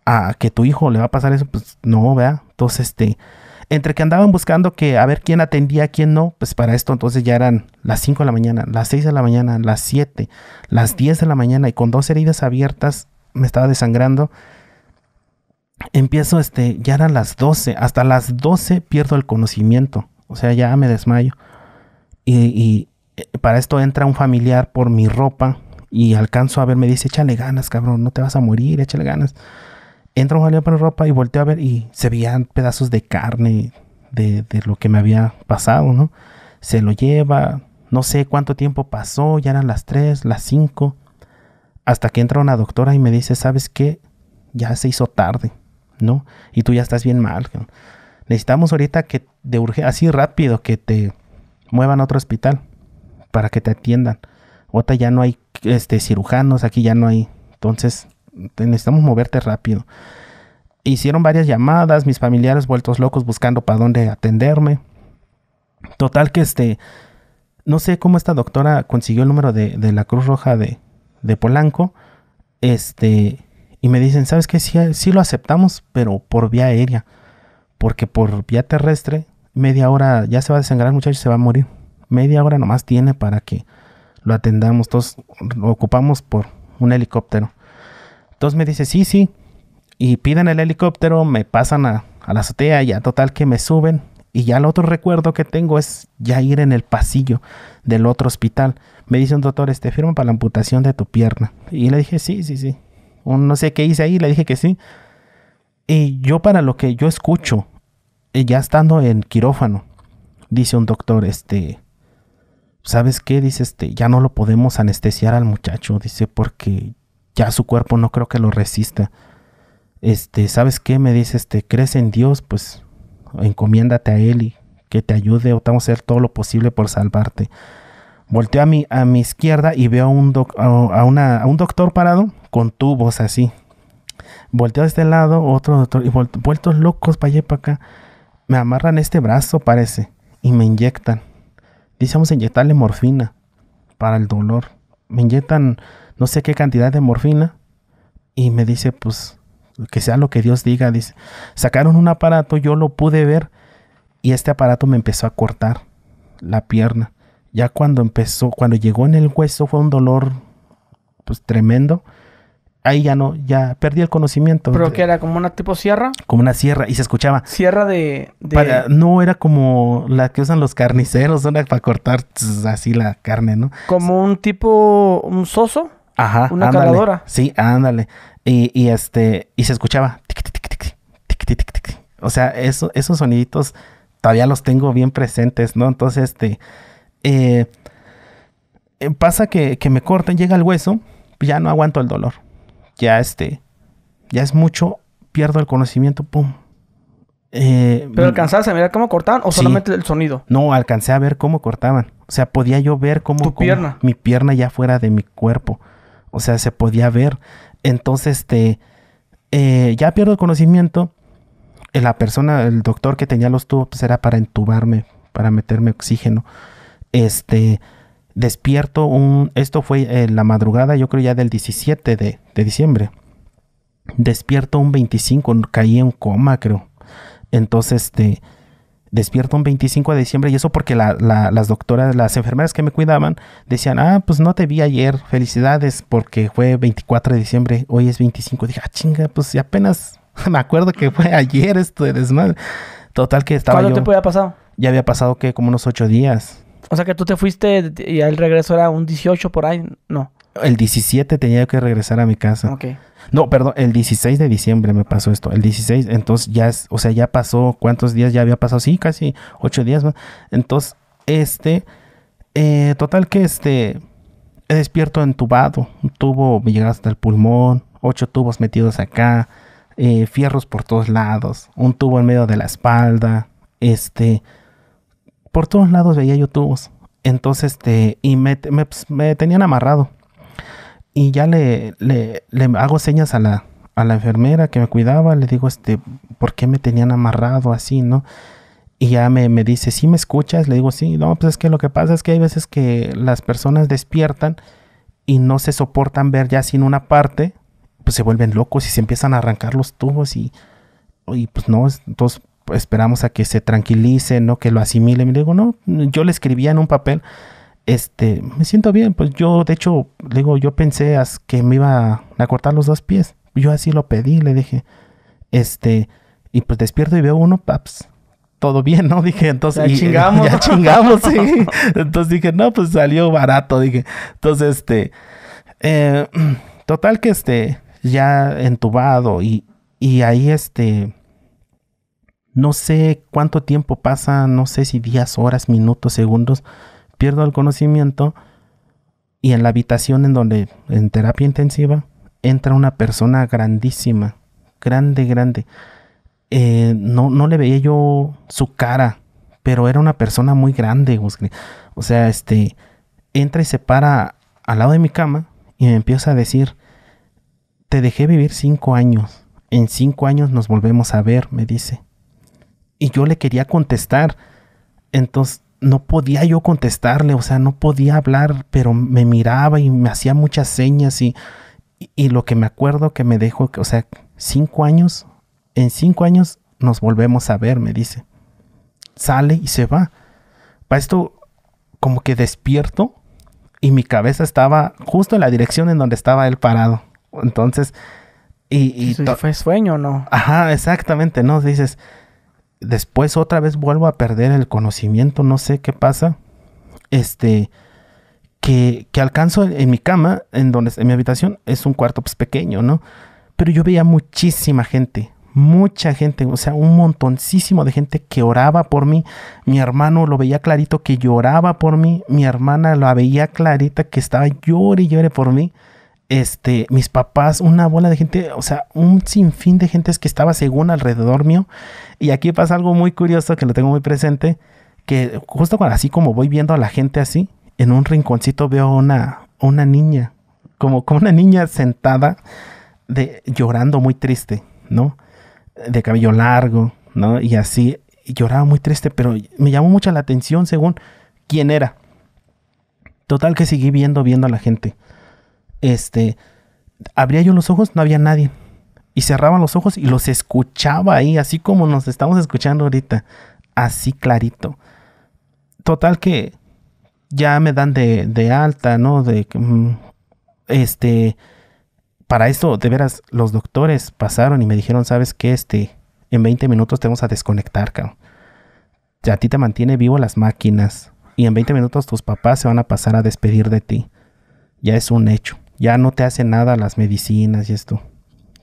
a que tu hijo le va a pasar eso, pues no, vea Entonces, este, entre que andaban buscando que a ver quién atendía, quién no, pues para esto entonces ya eran las 5 de la mañana, las 6 de la mañana, las 7, las 10 de la mañana y con dos heridas abiertas me estaba desangrando empiezo, este, ya eran las 12, hasta las 12 pierdo el conocimiento, o sea, ya me desmayo. Y, eh, para esto entra un familiar por mi ropa y alcanzo a ver, me dice, échale ganas, cabrón, no te vas a morir, échale ganas. Entra un familiar por mi ropa y volteo a ver y se veían pedazos de carne de, de lo que me había pasado, ¿no? Se lo lleva, no sé cuánto tiempo pasó, ya eran las 3, las 5, hasta que entra una doctora y me dice, ¿sabes qué? Ya se hizo tarde ¿no? Y tú ya estás bien mal. Necesitamos ahorita que de urge así rápido que te muevan a otro hospital para que te atiendan. Otra ya no hay este cirujanos, aquí ya no hay. Entonces, necesitamos moverte rápido. Hicieron varias llamadas, mis familiares vueltos locos buscando para dónde atenderme. Total que este no sé cómo esta doctora consiguió el número de, la Cruz Roja de, de Polanco. Este, y me dicen, ¿sabes qué? Sí, lo aceptamos, pero por vía aérea. Porque por vía terrestre, media hora ya se va a desangrar el muchacho y se va a morir. Media hora nomás tiene para que lo atendamos. Todos lo ocupamos por un helicóptero. Entonces me dice, sí, sí. Y piden el helicóptero, me pasan a, la azotea, ya total que me suben. Y ya el otro recuerdo que tengo es ya ir en el pasillo del otro hospital. Me dice un doctor, este firma para la amputación de tu pierna. Y le dije, sí, sí, sí no sé qué hice ahí, le dije que sí. Y yo para lo que yo escucho, eh, ya estando en quirófano, dice un doctor, este, ¿sabes qué? Dice, este, ya no lo podemos anestesiar al muchacho, dice, porque ya su cuerpo no creo que lo resista. Este, ¿sabes qué? Me dice, este, ¿crees en Dios? Pues encomiéndate a Él y que te ayude o vamos a hacer todo lo posible por salvarte. Volteo a mi, a mi izquierda y veo a un, a, a un doctor parado con tubos así. Volteo a este lado, otro doctor, y vuelto, vueltos locos para allá para acá. Me amarran este brazo, parece, y me inyectan. Dice, vamos a inyectarle morfina para el dolor. Me inyectan no sé qué cantidad de morfina y me dice, pues, que sea lo que Dios diga. Dice, sacaron un aparato, yo lo pude ver y este aparato me empezó a cortar la pierna. Ya cuando empezó, cuando llegó en el hueso fue un dolor pues tremendo. Ahí ya no, ya perdí el conocimiento. ¿Pero que era como una tipo sierra? Como una sierra y se escuchaba. Sierra de... no era como la que usan los carniceros, ¿no? para cortar así la carne, ¿no? Como un tipo, un soso. Ajá. Una Sí, ándale. Y, este, y se escuchaba. O sea, esos soniditos todavía los tengo bien presentes, ¿no? Entonces, este, eh, eh, pasa que, me cortan, llega el hueso, ya no aguanto el dolor. Ya este, ya es mucho, pierdo el conocimiento, pum. Eh, ¿Pero alcanzaste a mirar cómo cortaban o solamente el sonido? No, alcancé a ver cómo cortaban. O sea, podía yo ver cómo... mi pierna ya fuera de mi cuerpo. O sea, se podía ver. Entonces, este, ya pierdo el conocimiento. La persona, el doctor que tenía los tubos, pues, era para entubarme, para meterme oxígeno este, despierto un, esto fue en eh, la madrugada, yo creo ya del 17 de, diciembre, despierto un 25, caí en coma, creo. Entonces, este, despierto un 25 de diciembre y eso porque las doctoras, las enfermeras que me cuidaban decían, ah, pues no te vi ayer, felicidades porque fue 24 de diciembre, hoy es 25. Dije, ah, chinga, pues apenas me acuerdo que fue ayer esto de desmadre. Total que estaba... ¿Cuándo yo, te había pasado? Ya había pasado que como unos ocho días. O sea que tú te fuiste y el regreso era un 18 por ahí, no. El 17 tenía que regresar a mi casa. Ok. No, perdón, el 16 de diciembre me pasó esto. El 16, entonces ya, o sea, ya pasó, ¿cuántos días ya había pasado? Sí, casi 8 días más. Entonces, este, eh, total que este, he despierto entubado. Un tubo me llegaba hasta el pulmón, ocho tubos metidos acá, eh, fierros por todos lados, un tubo en medio de la espalda, este, por todos lados veía youtubos. Entonces, este, y me, pues, me, tenían amarrado. Y ya le, le, le hago señas a la, a la enfermera que me cuidaba, le digo, este, ¿por qué me tenían amarrado así, no? Y ya me, me, dice, ¿sí me escuchas? Le digo, sí, no, pues es que lo que pasa es que hay veces que las personas despiertan y no se soportan ver ya sin una parte, pues se vuelven locos y se empiezan a arrancar los tubos y, y pues no, entonces esperamos a que se tranquilice, ¿no? Que lo asimile. Me digo, no, yo le escribía en un papel, este, me siento bien, pues yo, de hecho, le digo, yo pensé que me iba a cortar los dos pies. Yo así lo pedí, le dije, este, y pues despierto y veo uno, paps, todo bien, ¿no? Dije, entonces. Ya chingamos. Ya chingamos, sí. Entonces dije, no, pues salió barato, dije. Entonces, este. Eh, total que este, ya entubado y, y ahí este no sé cuánto tiempo pasa, no sé si días, horas, minutos, segundos, pierdo el conocimiento y en la habitación en donde, en terapia intensiva, entra una persona grandísima, grande, grande. Eh, no, no le veía yo su cara, pero era una persona muy grande, O sea, este, entra y se para al lado de mi cama y me empieza a decir, te dejé vivir cinco años, en cinco años nos volvemos a ver, me dice y yo le quería contestar. Entonces no podía yo contestarle, o sea, no podía hablar, pero me miraba y me hacía muchas señas y, y, lo que me acuerdo que me dejó, o sea, cinco años, en cinco años nos volvemos a ver, me dice. Sale y se va. Para esto, como que despierto y mi cabeza estaba justo en la dirección en donde estaba él parado. Entonces, y... y ¿Fue sueño no? Ajá, exactamente, ¿no? Dices, después otra vez vuelvo a perder el conocimiento, no sé qué pasa. Este, que, que alcanzo en, mi cama, en donde en mi habitación, es un cuarto pues, pequeño, ¿no? Pero yo veía muchísima gente, mucha gente, o sea, un montoncísimo de gente que oraba por mí. Mi hermano lo veía clarito que lloraba por mí, mi hermana lo veía clarita que estaba llore y llore por mí este, mis papás, una bola de gente, o sea, un sinfín de gente que estaba según alrededor mío. Y aquí pasa algo muy curioso que lo tengo muy presente, que justo cuando, así como voy viendo a la gente así, en un rinconcito veo una, una niña, como, como una niña sentada, de, llorando muy triste, ¿no? De cabello largo, ¿no? Y así, lloraba muy triste, pero me llamó mucho la atención según quién era. Total que seguí viendo, viendo a la gente este, abría yo los ojos, no había nadie. Y cerraban los ojos y los escuchaba ahí, así como nos estamos escuchando ahorita, así clarito. Total que ya me dan de, alta, ¿no? De mm, este para esto, de veras, los doctores pasaron y me dijeron, ¿sabes qué? Este, en 20 minutos te vamos a desconectar, cabrón. Ya a ti te mantiene vivo las máquinas. Y en 20 minutos tus papás se van a pasar a despedir de ti. Ya es un hecho ya no te hacen nada las medicinas y esto.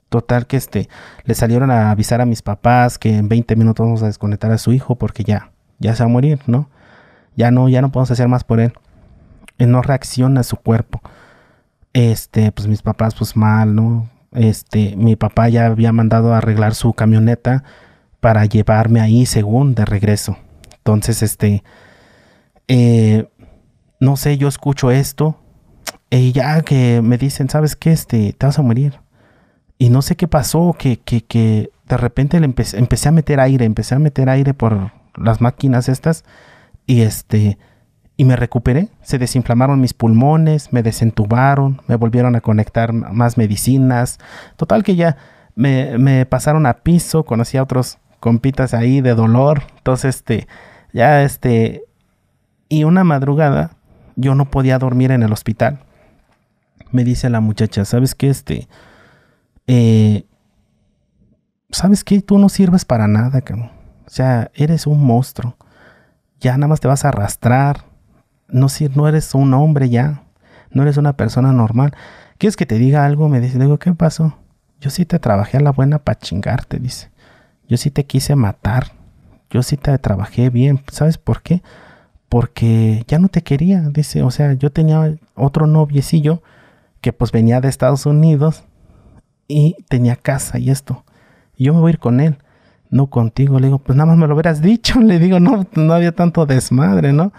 Total que este, le salieron a avisar a mis papás que en 20 minutos vamos a desconectar a su hijo porque ya, ya se va a morir, ¿no? Ya no, ya no podemos hacer más por él. él no reacciona a su cuerpo. Este, pues mis papás, pues mal, ¿no? Este, mi papá ya había mandado a arreglar su camioneta para llevarme ahí según de regreso. Entonces, este, eh, no sé, yo escucho esto, y ya que me dicen, ¿sabes qué? Este, te vas a morir. Y no sé qué pasó, que, que, que de repente le empecé, a meter aire, empecé a meter aire por las máquinas estas. Y este, y me recuperé. Se desinflamaron mis pulmones, me desentubaron, me volvieron a conectar más medicinas. Total que ya me, me pasaron a piso, conocí a otros compitas ahí de dolor. Entonces, este, ya este, y una madrugada yo no podía dormir en el hospital me dice la muchacha, ¿sabes qué? Este, eh, ¿sabes qué? Tú no sirves para nada, cabrón. O sea, eres un monstruo. Ya nada más te vas a arrastrar. No, no eres un hombre ya. No eres una persona normal. ¿Quieres que te diga algo? Me dice, digo, ¿qué pasó? Yo sí te trabajé a la buena para chingarte, dice. Yo sí te quise matar. Yo sí te trabajé bien. ¿Sabes por qué? Porque ya no te quería, dice. O sea, yo tenía otro noviecillo que pues venía de Estados Unidos y tenía casa y esto. yo me voy a ir con él, no contigo. Le digo, pues nada más me lo hubieras dicho. Le digo, no, no había tanto desmadre, ¿no?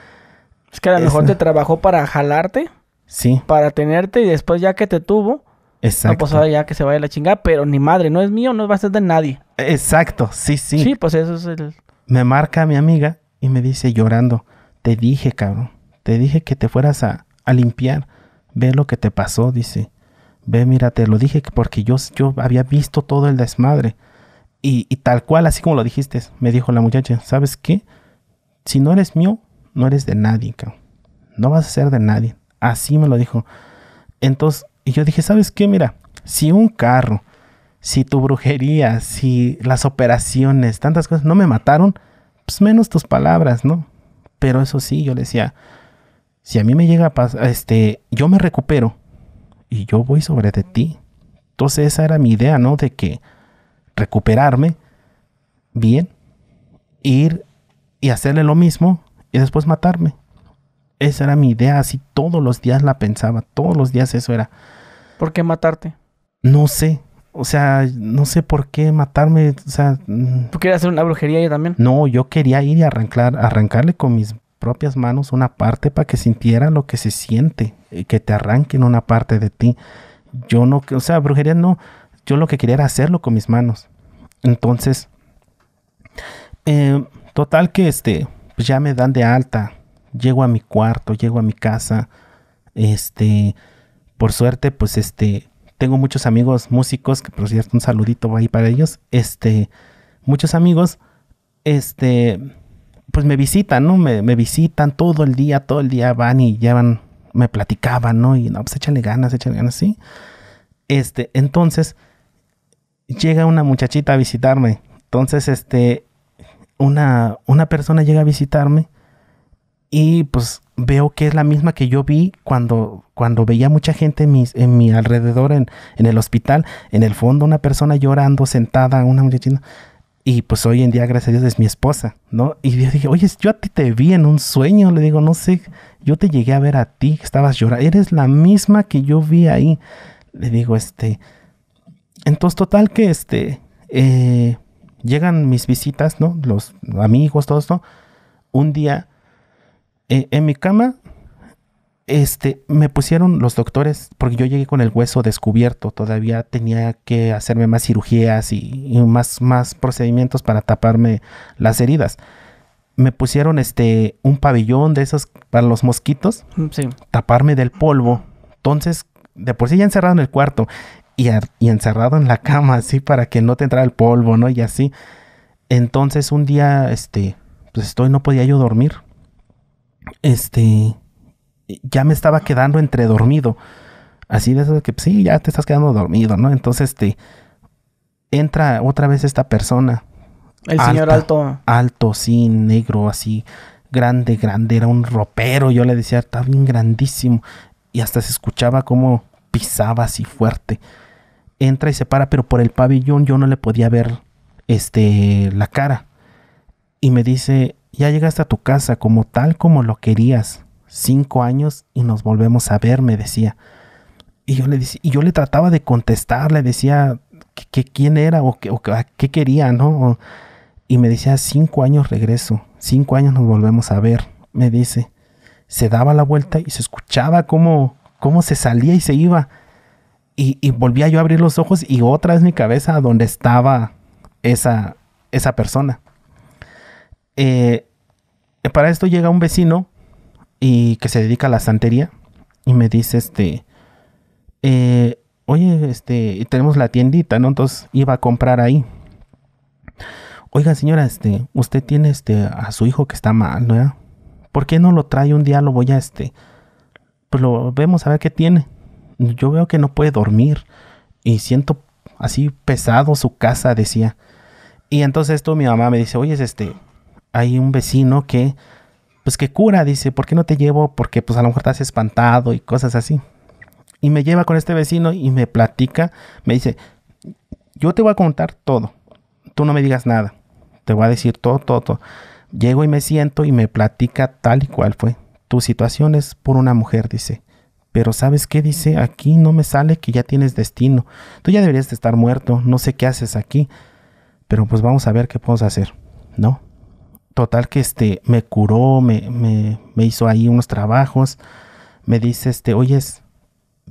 Es que a lo mejor te trabajó para jalarte. Sí. Para tenerte y después ya que te tuvo. Exacto. No, pues ya que se vaya la chingada, pero ni madre, no es mío, no va a ser de nadie. Exacto, sí, sí. Sí, pues eso es el... Me marca mi amiga y me dice llorando, te dije, cabrón, te dije que te fueras a, a limpiar ve lo que te pasó, dice. Ve, mira, te lo dije porque yo, yo había visto todo el desmadre. Y, y tal cual, así como lo dijiste, me dijo la muchacha, ¿sabes qué? Si no eres mío, no eres de nadie, cabrón. No vas a ser de nadie. Así me lo dijo. Entonces, y yo dije, ¿sabes qué? Mira, si un carro, si tu brujería, si las operaciones, tantas cosas no me mataron, pues menos tus palabras, ¿no? Pero eso sí, yo le decía, si a mí me llega a pasar, este, yo me recupero y yo voy sobre de ti. Entonces esa era mi idea, ¿no? De que recuperarme bien, ir y hacerle lo mismo y después matarme. Esa era mi idea, así todos los días la pensaba, todos los días eso era. ¿Por qué matarte? No sé, o sea, no sé por qué matarme, o sea... Mm. ¿Tú querías hacer una brujería ahí también? No, yo quería ir y arrancar, arrancarle con mis propias manos una parte para que sintiera lo que se siente, y eh, que te arranquen una parte de ti. Yo no, o sea, brujería no, yo lo que quería era hacerlo con mis manos. Entonces, eh, total que este, pues ya me dan de alta, llego a mi cuarto, llego a mi casa, este, por suerte, pues este, tengo muchos amigos músicos, que por cierto, un saludito va ahí para ellos, este, muchos amigos, este, pues me visitan, ¿no? Me, visitan todo el día, todo el día van y llevan, me platicaban, ¿no? Y no, pues échale ganas, échale ganas, sí. Este, entonces, llega una muchachita a visitarme. Entonces, este, una, una persona llega a visitarme y pues veo que es la misma que yo vi cuando, cuando veía mucha gente en, mi alrededor, en, en el hospital, en el fondo, una persona llorando, sentada, una muchachita. Y pues hoy en día, gracias a Dios, es mi esposa, ¿no? Y yo dije, oye, yo a ti te vi en un sueño. Le digo, no sé, yo te llegué a ver a ti, estabas llorando. Eres la misma que yo vi ahí. Le digo, este. Entonces, total que este. Eh, llegan mis visitas, ¿no? Los amigos, todo esto. Un día, eh, en mi cama este, me pusieron los doctores, porque yo llegué con el hueso descubierto, todavía tenía que hacerme más cirugías y, más, más procedimientos para taparme las heridas. Me pusieron este, un pabellón de esos para los mosquitos, mm, taparme del polvo. Entonces, de por sí ya encerrado en el cuarto y, y encerrado en la cama, así para que no te entrara el polvo, ¿no? Y así. Entonces, un día, este, pues estoy, no podía yo dormir. Este, ya me estaba quedando entre dormido. Así de eso de que pues, sí, ya te estás quedando dormido, ¿no? Entonces, este, entra otra vez esta persona. El señor alto. Alto, sí, negro, así, grande, grande, era un ropero, yo le decía, está bien grandísimo. Y hasta se escuchaba cómo pisaba así fuerte. Entra y se para, pero por el pabellón yo no le podía ver este, la cara. Y me dice, ya llegaste a tu casa como tal como lo querías cinco años y nos volvemos a ver, me decía. Y yo le, y yo le trataba de contestar, le decía que, quién era o, qué quería, ¿no? y me decía, cinco años regreso, cinco años nos volvemos a ver, me dice. Se daba la vuelta y se escuchaba cómo, cómo se salía y se iba. Y, volvía yo a abrir los ojos y otra vez mi cabeza donde estaba esa, esa persona. Eh, para esto llega un vecino y que se dedica a la santería y me dice este eh, oye este tenemos la tiendita no entonces iba a comprar ahí oiga señora este usted tiene este a su hijo que está mal ¿no? ¿por qué no lo trae un día lo voy a este pues lo vemos a ver qué tiene yo veo que no puede dormir y siento así pesado su casa decía y entonces esto mi mamá me dice oye este hay un vecino que pues que cura, dice, ¿por qué no te llevo? Porque pues a lo mejor estás espantado y cosas así. Y me lleva con este vecino y me platica, me dice, yo te voy a contar todo, tú no me digas nada, te voy a decir todo, todo, todo. Llego y me siento y me platica tal y cual fue. Tu situación es por una mujer, dice. Pero sabes qué dice, aquí no me sale que ya tienes destino. Tú ya deberías de estar muerto, no sé qué haces aquí. Pero pues vamos a ver qué podemos hacer, ¿no? total que este, me curó, me, me, me hizo ahí unos trabajos, me dice, este, oye,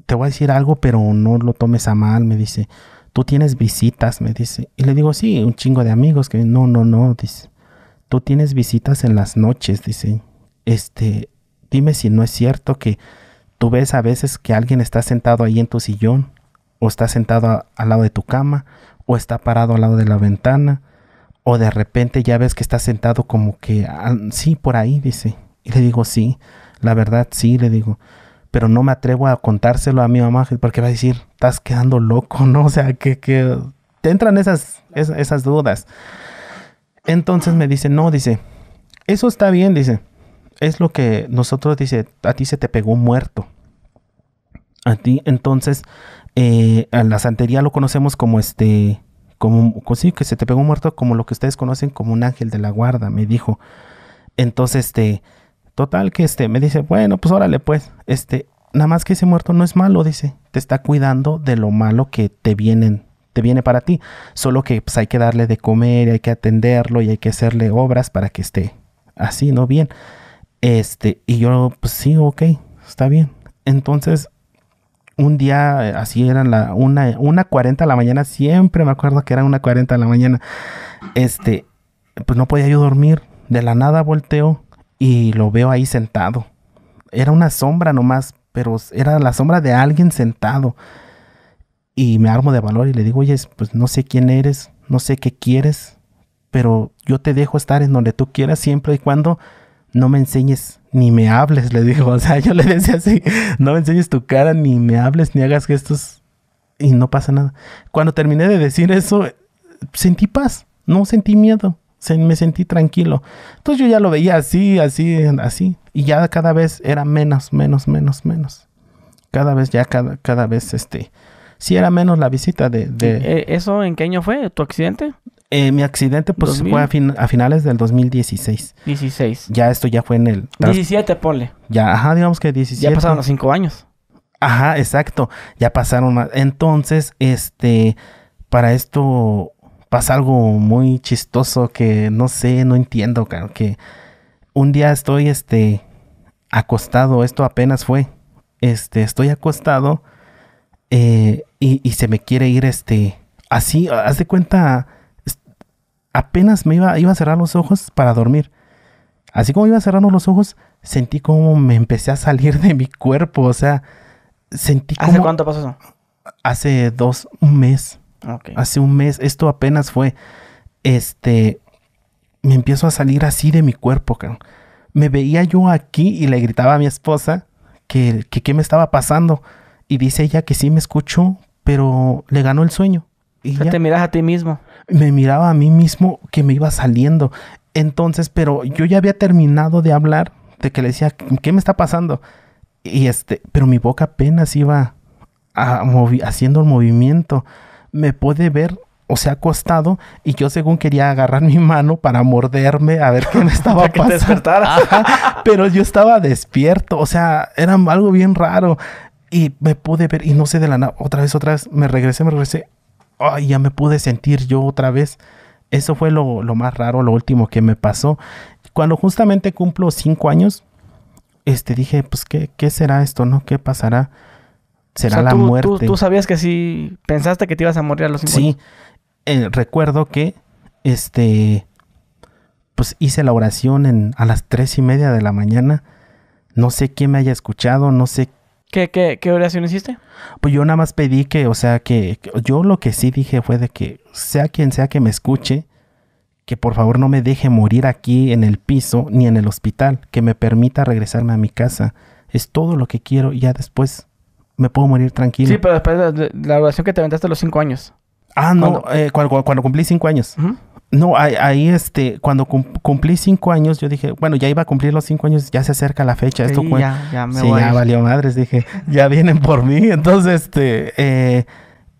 te voy a decir algo, pero no lo tomes a mal, me dice, tú tienes visitas, me dice. Y le digo, sí, un chingo de amigos, que no, no, no, dice, tú tienes visitas en las noches, dice, este, dime si no es cierto que tú ves a veces que alguien está sentado ahí en tu sillón, o está sentado al lado de tu cama, o está parado al lado de la ventana, o de repente ya ves que está sentado como que, ah, sí, por ahí, dice. Y le digo, sí, la verdad, sí, le digo. Pero no me atrevo a contárselo a mi mamá porque va a decir, estás quedando loco, ¿no? O sea, que, que te entran esas, esas, dudas. Entonces me dice, no, dice, eso está bien, dice. Es lo que nosotros, dice, a ti se te pegó muerto. A ti, entonces, eh, a la santería lo conocemos como este como, pues sí, que se te pegó un muerto como lo que ustedes conocen como un ángel de la guarda, me dijo. Entonces, este, total que este, me dice, bueno, pues órale, pues, este, nada más que ese muerto no es malo, dice, te está cuidando de lo malo que te vienen, te viene para ti, solo que pues hay que darle de comer, y hay que atenderlo y hay que hacerle obras para que esté así, ¿no? Bien. Este, y yo, pues sí, ok, está bien. Entonces, un día, eh, así eran la una, una de la mañana, siempre me acuerdo que era una cuarenta de la mañana, este, pues no podía yo dormir, de la nada volteo y lo veo ahí sentado. Era una sombra nomás, pero era la sombra de alguien sentado. Y me armo de valor y le digo, oye, pues no sé quién eres, no sé qué quieres, pero yo te dejo estar en donde tú quieras siempre y cuando no me enseñes ni me hables, le dijo. O sea, yo le decía así, no me enseñes tu cara, ni me hables, ni hagas gestos y no pasa nada. Cuando terminé de decir eso, sentí paz, no sentí miedo, me sentí tranquilo. Entonces yo ya lo veía así, así, así. Y ya cada vez era menos, menos, menos, menos. Cada vez ya, cada, cada vez este... sí era menos la visita de, de... Eh, ¿Eso en qué año fue? ¿Tu accidente? Eh, mi accidente pues fue a, finales del 2016. 16. Ya esto ya fue en el... 17, ponle. Ya, ajá, digamos que 17. Ya pasaron los 5 años. Ajá, exacto. Ya pasaron más. Entonces, este, para esto pasa algo muy chistoso que no sé, no entiendo, claro, que un día estoy, este, acostado, esto apenas fue, este, estoy acostado eh, y, y, se me quiere ir, este, así, haz de cuenta apenas me iba, iba a cerrar los ojos para dormir. Así como iba cerrando los ojos, sentí como me empecé a salir de mi cuerpo. O sea, sentí como... ¿Hace cuánto pasó eso? Hace dos, un mes. Hace un mes. Esto apenas fue. Este. Me empiezo a salir así de mi cuerpo, Me veía yo aquí y le gritaba a mi esposa que, que qué me estaba pasando. Y dice ella que sí me escuchó, pero le ganó el sueño. Y ya. te miras a ti mismo me miraba a mí mismo que me iba saliendo. Entonces, pero yo ya había terminado de hablar, de que le decía, ¿qué me está pasando? Y este, pero mi boca apenas iba haciendo el movimiento. Me puede ver, o sea, acostado, y yo según quería agarrar mi mano para morderme a ver qué me estaba para pasando. pero yo estaba despierto, o sea, era algo bien raro. Y me pude ver, y no sé de la nada, otra vez, otra vez, me regresé, me regresé, ay, ya me pude sentir yo otra vez. Eso fue lo, más raro, lo último que me pasó. Cuando justamente cumplo cinco años, este, dije, pues, ¿qué, qué será esto, no? ¿Qué pasará? ¿Será la muerte? Tú, sabías que sí, pensaste que te ibas a morir a los cinco sí. años. Sí, eh, recuerdo que, este, pues hice la oración a las tres y media de la mañana. No sé quién me haya escuchado, no sé ¿Qué, qué, ¿Qué oración hiciste? Pues yo nada más pedí que, o sea, que, yo lo que sí dije fue de que sea quien sea que me escuche, que por favor no me deje morir aquí en el piso ni en el hospital, que me permita regresarme a mi casa. Es todo lo que quiero y ya después me puedo morir tranquilo. Sí, pero después de la oración que te aventaste a los cinco años. Ah, no, eh, cuando, cumplí cinco años. Ajá. No, ahí, este, cuando cumplí cinco años, yo dije, bueno, ya iba a cumplir los cinco años, ya se acerca la fecha. esto ya, ya me sí, ya valió madres, dije, ya vienen por mí. Entonces, este, eh,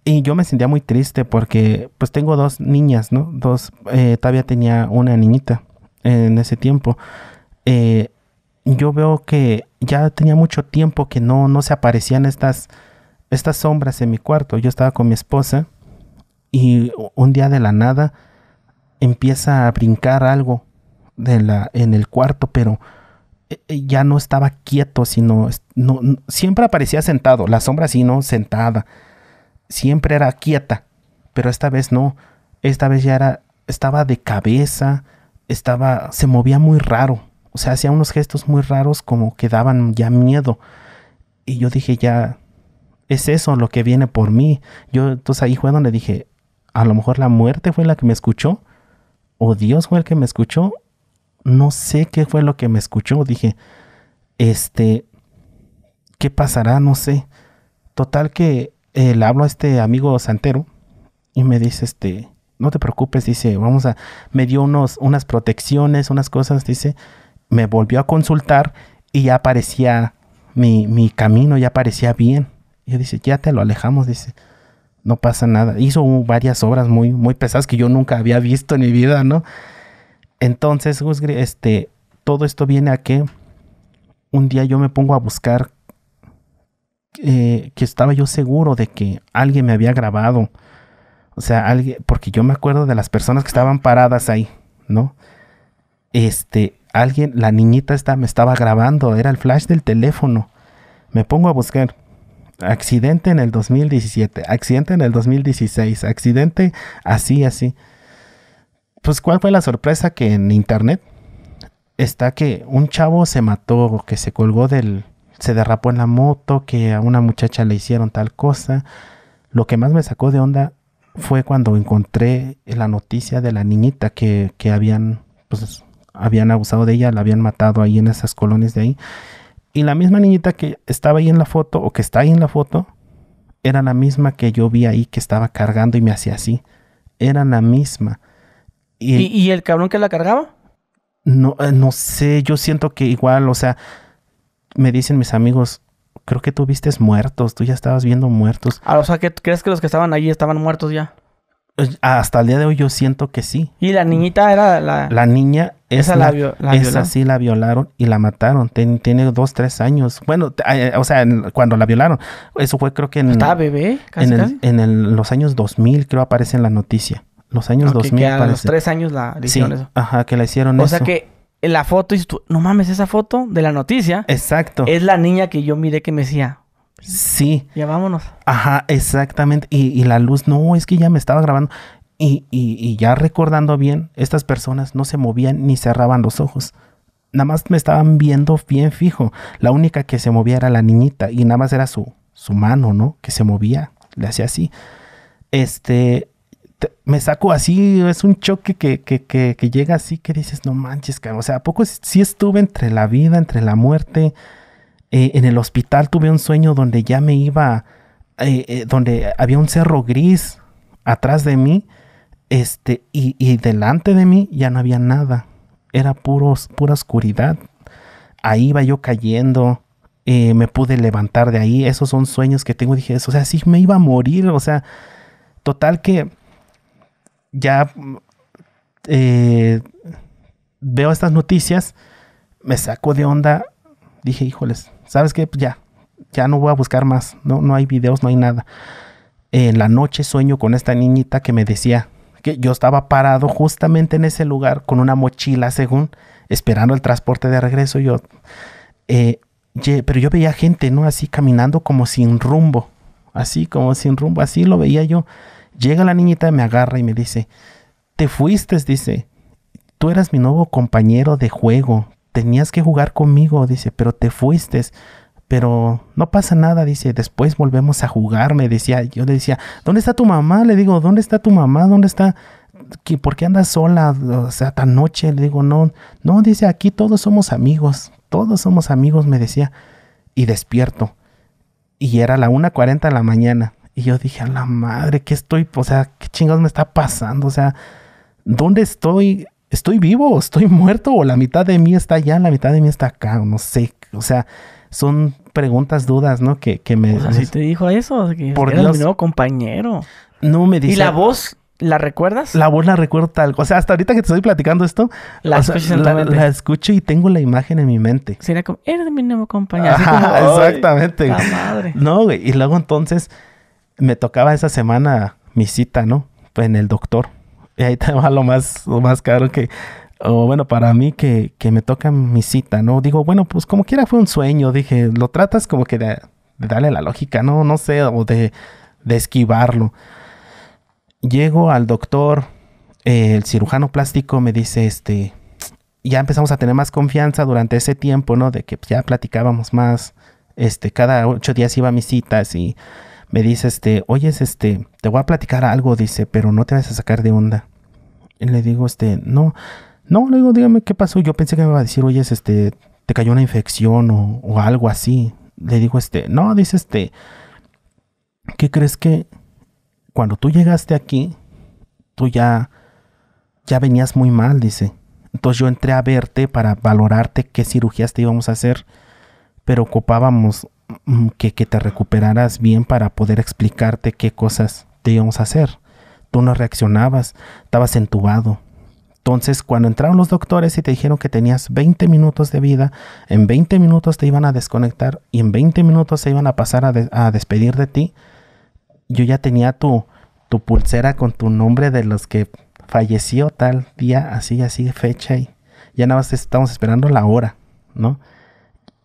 y yo me sentía muy triste porque, pues, tengo dos niñas, ¿no? Dos, eh, todavía tenía una niñita en ese tiempo. Eh, yo veo que ya tenía mucho tiempo que no, no se aparecían estas, estas sombras en mi cuarto. Yo estaba con mi esposa y un día de la nada empieza a brincar algo en el cuarto, pero eh, eh, ya no estaba quieto, sino siempre aparecía sentado, la sombra sí, no sentada, siempre era quieta, pero esta vez no, esta vez ya era, estaba de cabeza, estaba, se movía muy raro, o sea, hacía unos gestos muy raros como que daban ya miedo, y yo dije ya, es eso lo que viene por mí, yo entonces ahí fue donde dije, a lo mejor la muerte fue la que me escuchó, o oh, Dios fue el que me escuchó, no sé qué fue lo que me escuchó, dije, este, ¿qué pasará? No sé. Total que eh, le hablo a este amigo santero y me dice, este, no te preocupes, dice, vamos a, me dio unos, unas protecciones, unas cosas, dice, me volvió a consultar y ya parecía mi, mi camino, ya parecía bien. Y dice, ya te lo alejamos, dice no pasa nada. Hizo varias obras muy, muy pesadas que yo nunca había visto en mi vida, ¿no? Entonces, este, todo esto viene a que un día yo me pongo a buscar eh, que estaba yo seguro de que alguien me había grabado. O sea, alguien, porque yo me acuerdo de las personas que estaban paradas ahí, ¿no? Este, alguien, la niñita está me estaba grabando, era el flash del teléfono. Me pongo a buscar accidente en el 2017, accidente en el 2016, accidente así, así. Pues cuál fue la sorpresa que en internet está que un chavo se mató, que se colgó del, se derrapó en la moto, que a una muchacha le hicieron tal cosa. Lo que más me sacó de onda fue cuando encontré la noticia de la niñita que, que habían, pues, habían abusado de ella, la habían matado ahí en esas colonias de ahí. Y la misma niñita que estaba ahí en la foto o que está ahí en la foto, era la misma que yo vi ahí que estaba cargando y me hacía así. Era la misma. ¿Y, el cabrón que la cargaba? No, eh, no sé, yo siento que igual, o sea, me dicen mis amigos, creo que tú viste muertos, tú ya estabas viendo muertos. Ah, o sea, que ¿crees que los que estaban ahí estaban muertos ya? Hasta el día de hoy yo siento que sí. ¿Y la niñita era la...? La niña... esa, la, sí la violaron y la mataron. tiene dos, tres años. Bueno, eh, o sea, cuando la violaron. Eso fue creo que en... Estaba bebé, en, en los años 2000 creo aparece en la noticia. Los años 2000 que a los tres años la hicieron sí, eso. ajá, que la hicieron o eso. O sea que la foto, y tú, no mames, esa foto de la noticia... Exacto. Es la niña que yo miré que me decía, Sí. Ya vámonos. Ajá, exactamente. Y, la luz, no, es que ya me estaba grabando. Y, y, ya recordando bien, estas personas no se movían ni cerraban los ojos. Nada más me estaban viendo bien fijo. La única que se movía era la niñita y nada más era su, su mano, ¿no? Que se movía, le hacía así. Este, me saco así, es un choque que, que, que llega así que dices, no manches, cara. O sea, ¿a poco sí estuve entre la vida, entre la muerte? Eh, en el hospital tuve un sueño donde ya me iba, eh, eh, donde había un cerro gris atrás de mí, este, y, delante de mí ya no había nada. Era pura oscuridad. Ahí iba yo cayendo. me pude levantar de ahí. Esos son sueños que tengo. Dije, eso, o sea, sí me iba a morir. O sea, total que ya veo estas noticias. Me saco de onda. Dije, híjoles, ¿sabes qué? ya, ya no voy a buscar más, no, no hay videos, no hay nada. En la noche sueño con esta niñita que me decía que yo estaba parado justamente en ese lugar con una mochila, según, esperando el transporte de regreso. Yo, eh, pero yo veía gente, ¿no? Así caminando como sin rumbo, así como sin rumbo, así lo veía yo. Llega la niñita, me agarra y me dice, te fuiste, dice, tú eras mi nuevo compañero de juego, tenías que jugar conmigo, dice, pero te fuiste. Pero no pasa nada, dice, después volvemos a jugar, me decía, yo le decía, ¿dónde está tu mamá? Le digo, ¿dónde está tu mamá? ¿Dónde está? ¿Por qué andas sola? O sea, tan noche, le digo, no, no, dice, aquí todos somos amigos, todos somos amigos, me decía, y despierto. Y era la 1.40 de la mañana. Y yo dije, a la madre, ¿qué estoy? O sea, ¿qué chingados me está pasando? O sea, ¿dónde estoy? estoy vivo, estoy muerto, o la mitad de mí está allá, la mitad de mí está acá, no sé, o sea, son preguntas, dudas, ¿no? Que, que me... O pues te dijo eso, que por era mi nuevo compañero. No me dice... Y la voz... ¿La recuerdas? La voz la recuerdo tal. O sea, hasta ahorita que te estoy platicando esto, la, escucho, y tengo la imagen en mi mente. Sería como, eres mi nuevo compañero. exactamente. La madre. No, güey. Y luego entonces me tocaba esa semana mi cita, ¿no? en el doctor. Y ahí te va lo más, más caro que, o bueno, para mí que, me toca mi cita, ¿no? Digo, bueno, pues como quiera fue un sueño, dije, lo tratas como que de, darle la lógica, ¿no? No sé, o de, esquivarlo. Llego al doctor, eh, el cirujano plástico me dice, este, ya empezamos a tener más confianza durante ese tiempo, ¿no? De que pues, ya platicábamos más, este, cada ocho días iba a mis citas y me dice, este, Oye, este, te voy a platicar algo, dice, pero no te vas a sacar de onda le digo, este, no, no, le digo, dígame qué pasó. Yo pensé que me iba a decir, oye, este, te cayó una infección o, algo así. Le digo, este, no, dice, este, ¿qué crees que cuando tú llegaste aquí, tú ya, ya venías muy mal, dice. Entonces yo entré a verte para valorarte qué cirugías te íbamos a hacer, pero ocupábamos mm, que, que te recuperaras bien para poder explicarte qué cosas te íbamos a hacer tú no reaccionabas, estabas entubado. Entonces, cuando entraron los doctores y te dijeron que tenías 20 minutos de vida, en 20 minutos te iban a desconectar y en 20 minutos se iban a pasar a, despedir de ti, yo ya tenía tu, tu pulsera con tu nombre de los que falleció tal día, así, así, fecha y ya nada más estamos esperando la hora, ¿no?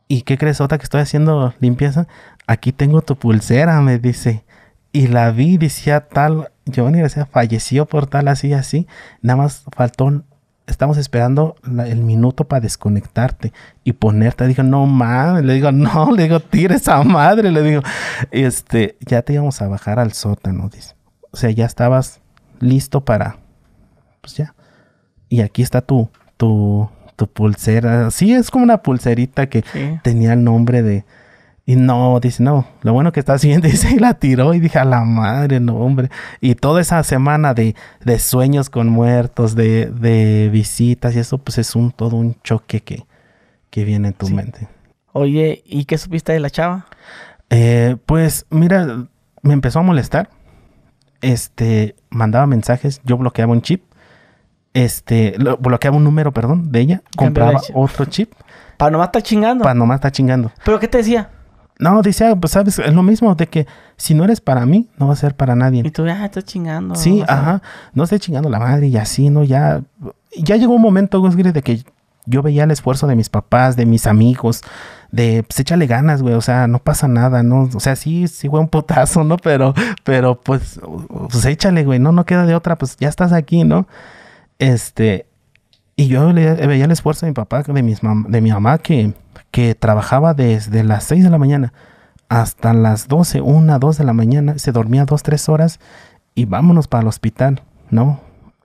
¿Y qué crees, otra que estoy haciendo limpieza? Aquí tengo tu pulsera, me dice. Y la vi, decía tal Giovanni Gracia falleció por tal así, así. Nada más faltó, estamos esperando el minuto para desconectarte y ponerte. dijo no mames, le digo, no, le digo, tira esa madre, le digo, este, ya te íbamos a bajar al sótano, dice. O sea, ya estabas listo para, pues ya. Y aquí está tu, tu, tu pulsera. Sí, es como una pulserita que tenía el nombre de, y no, dice, no, lo bueno que está haciendo... dice, y la tiró y dije, a la madre, no, hombre. Y toda esa semana de, de sueños con muertos, de, de, visitas y eso, pues es un todo un choque que, que viene en tu mente. Oye, ¿y qué supiste de la chava? Eh, pues mira, me empezó a molestar. Este, mandaba mensajes, yo bloqueaba un chip. Este, bloqueaba un número, perdón, de ella, compraba otro chip. Para nomás estar chingando. Para nomás estar chingando. ¿Pero qué te decía? No, decía, ah, pues sabes, es lo mismo de que si no eres para mí, no va a ser para nadie. Y tú, ah, estás chingando. Sí, ajá, no estoy chingando la madre y así, ¿no? Ya, ya llegó un momento, Gris, de que yo veía el esfuerzo de mis papás, de mis amigos, de, pues échale ganas, güey, o sea, no pasa nada, ¿no? O sea, sí, sí güey, un potazo, ¿no? Pero, pero, pues, pues échale, güey, no, no queda de otra, pues ya estás aquí, ¿no? Este, y yo le, eh, veía el esfuerzo de mi papá, de, mi mamá, que, que trabajaba desde las 6 de la mañana hasta las 12, 1, 2 de la mañana, se dormía 2, 3 horas y vámonos para el hospital, ¿no?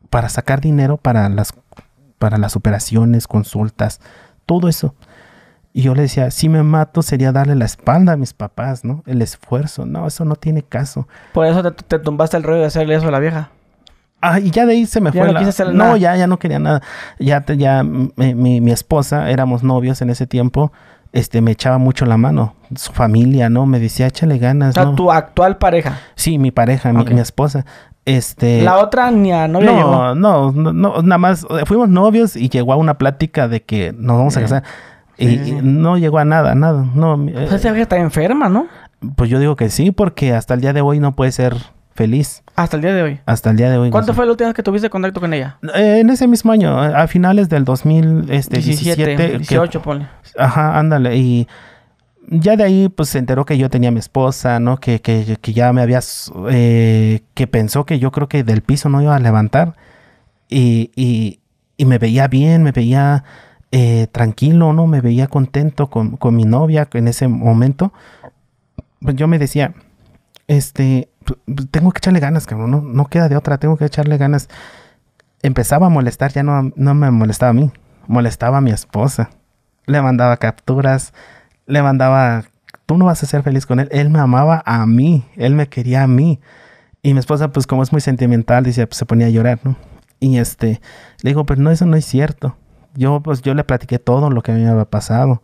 Para sacar dinero para las, para las operaciones, consultas, todo eso. Y yo le decía, si me mato sería darle la espalda a mis papás, ¿no? El esfuerzo, no, eso no tiene caso. Por eso te, te tumbaste el rollo de hacerle eso a la vieja. Ah, y ya de ahí se me fue. No, no ya, ya no quería nada. Ya, ya mi, mi, esposa, éramos novios en ese tiempo, este, me echaba mucho la mano. Su familia, ¿no? Me decía, échale ganas. O sea, tu actual pareja. Sí, mi pareja, mi, esposa. Este. La otra ni a novia. No, no, no, no, nada más. Eh, fuimos novios y llegó a una plática de que nos vamos a casar. Y, no llegó a nada, nada. No, o pues, eh, está enferma, ¿no? Pues yo digo que sí, porque hasta el día de hoy no puede ser feliz. Hasta el día de hoy. Hasta el día de hoy. ¿Cuánto fue la última vez que tuviste contacto con ella? Eh, en ese mismo año, a, finales del 2017. 18, 18 ponle. Ajá, ándale. Y ya de ahí, pues se enteró que yo tenía mi esposa, ¿no? Que, ya me había... Eh, que pensó que yo creo que del piso no iba a levantar. Y, me veía bien, me veía eh, tranquilo, ¿no? Me veía contento con, con mi novia en ese momento. Pues yo me decía, este, pues, tengo que echarle ganas, cabrón, no, no queda de otra, tengo que echarle ganas. Empezaba a molestar, ya no, no me molestaba a mí, molestaba a mi esposa. Le mandaba capturas, le mandaba, tú no vas a ser feliz con él, él me amaba a mí, él me quería a mí. Y mi esposa, pues como es muy sentimental, dice, pues, se ponía a llorar, ¿no? Y este, le digo, pues no, eso no es cierto. Yo, pues yo le platiqué todo lo que me había pasado.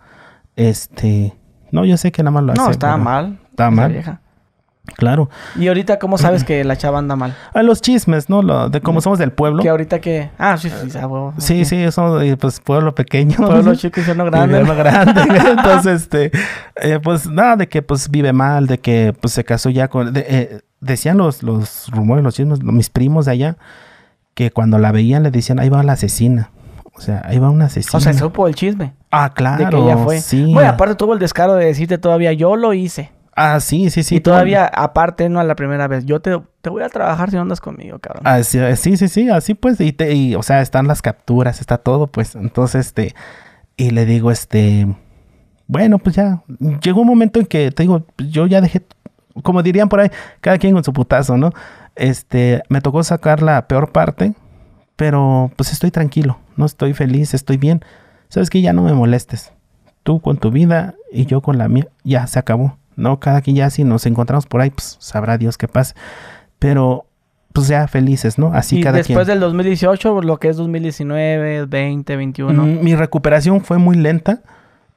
Este, no, yo sé que nada más lo hace. No, estaba mal. Estaba mal. Vieja. Claro. ¿Y ahorita cómo sabes que la chava anda mal? A los chismes, ¿no? de cómo somos del pueblo. Que ahorita que... Ah, sí, sí, Sí, ah, sí, somos pues pueblo pequeño. Pueblo chico, y no grande. no grande. Entonces, este... Eh, pues nada, de que pues vive mal, de que pues se casó ya con... Eh, decían los, los rumores, los chismes, mis primos de allá, que cuando la veían le decían, ahí va la asesina. O sea, ahí va una asesina. O sea, supo el chisme. Ah, claro. De que ella fue. Sí. Bueno, aparte tuvo el descaro de decirte todavía, yo lo hice. Ah, sí, sí, sí. Y todavía, aparte, no a la primera vez, yo te, voy a trabajar si andas conmigo, cabrón. Así, ah, ah, sí, sí, sí, así pues, y, te, y, o sea, están las capturas, está todo, pues, entonces, este, y le digo, este, bueno, pues ya, llegó un momento en que, te digo, yo ya dejé, como dirían por ahí, cada quien con su putazo, ¿no? Este, me tocó sacar la peor parte, pero pues estoy tranquilo, no estoy feliz, estoy bien. Sabes que ya no me molestes. Tú con tu vida y yo con la mía, ya se acabó ¿no? Cada quien ya si nos encontramos por ahí, pues sabrá Dios qué pasa. Pero pues ya felices, ¿no? Así y después del 2018, lo que es 2019, 20, 21. mi recuperación fue muy lenta.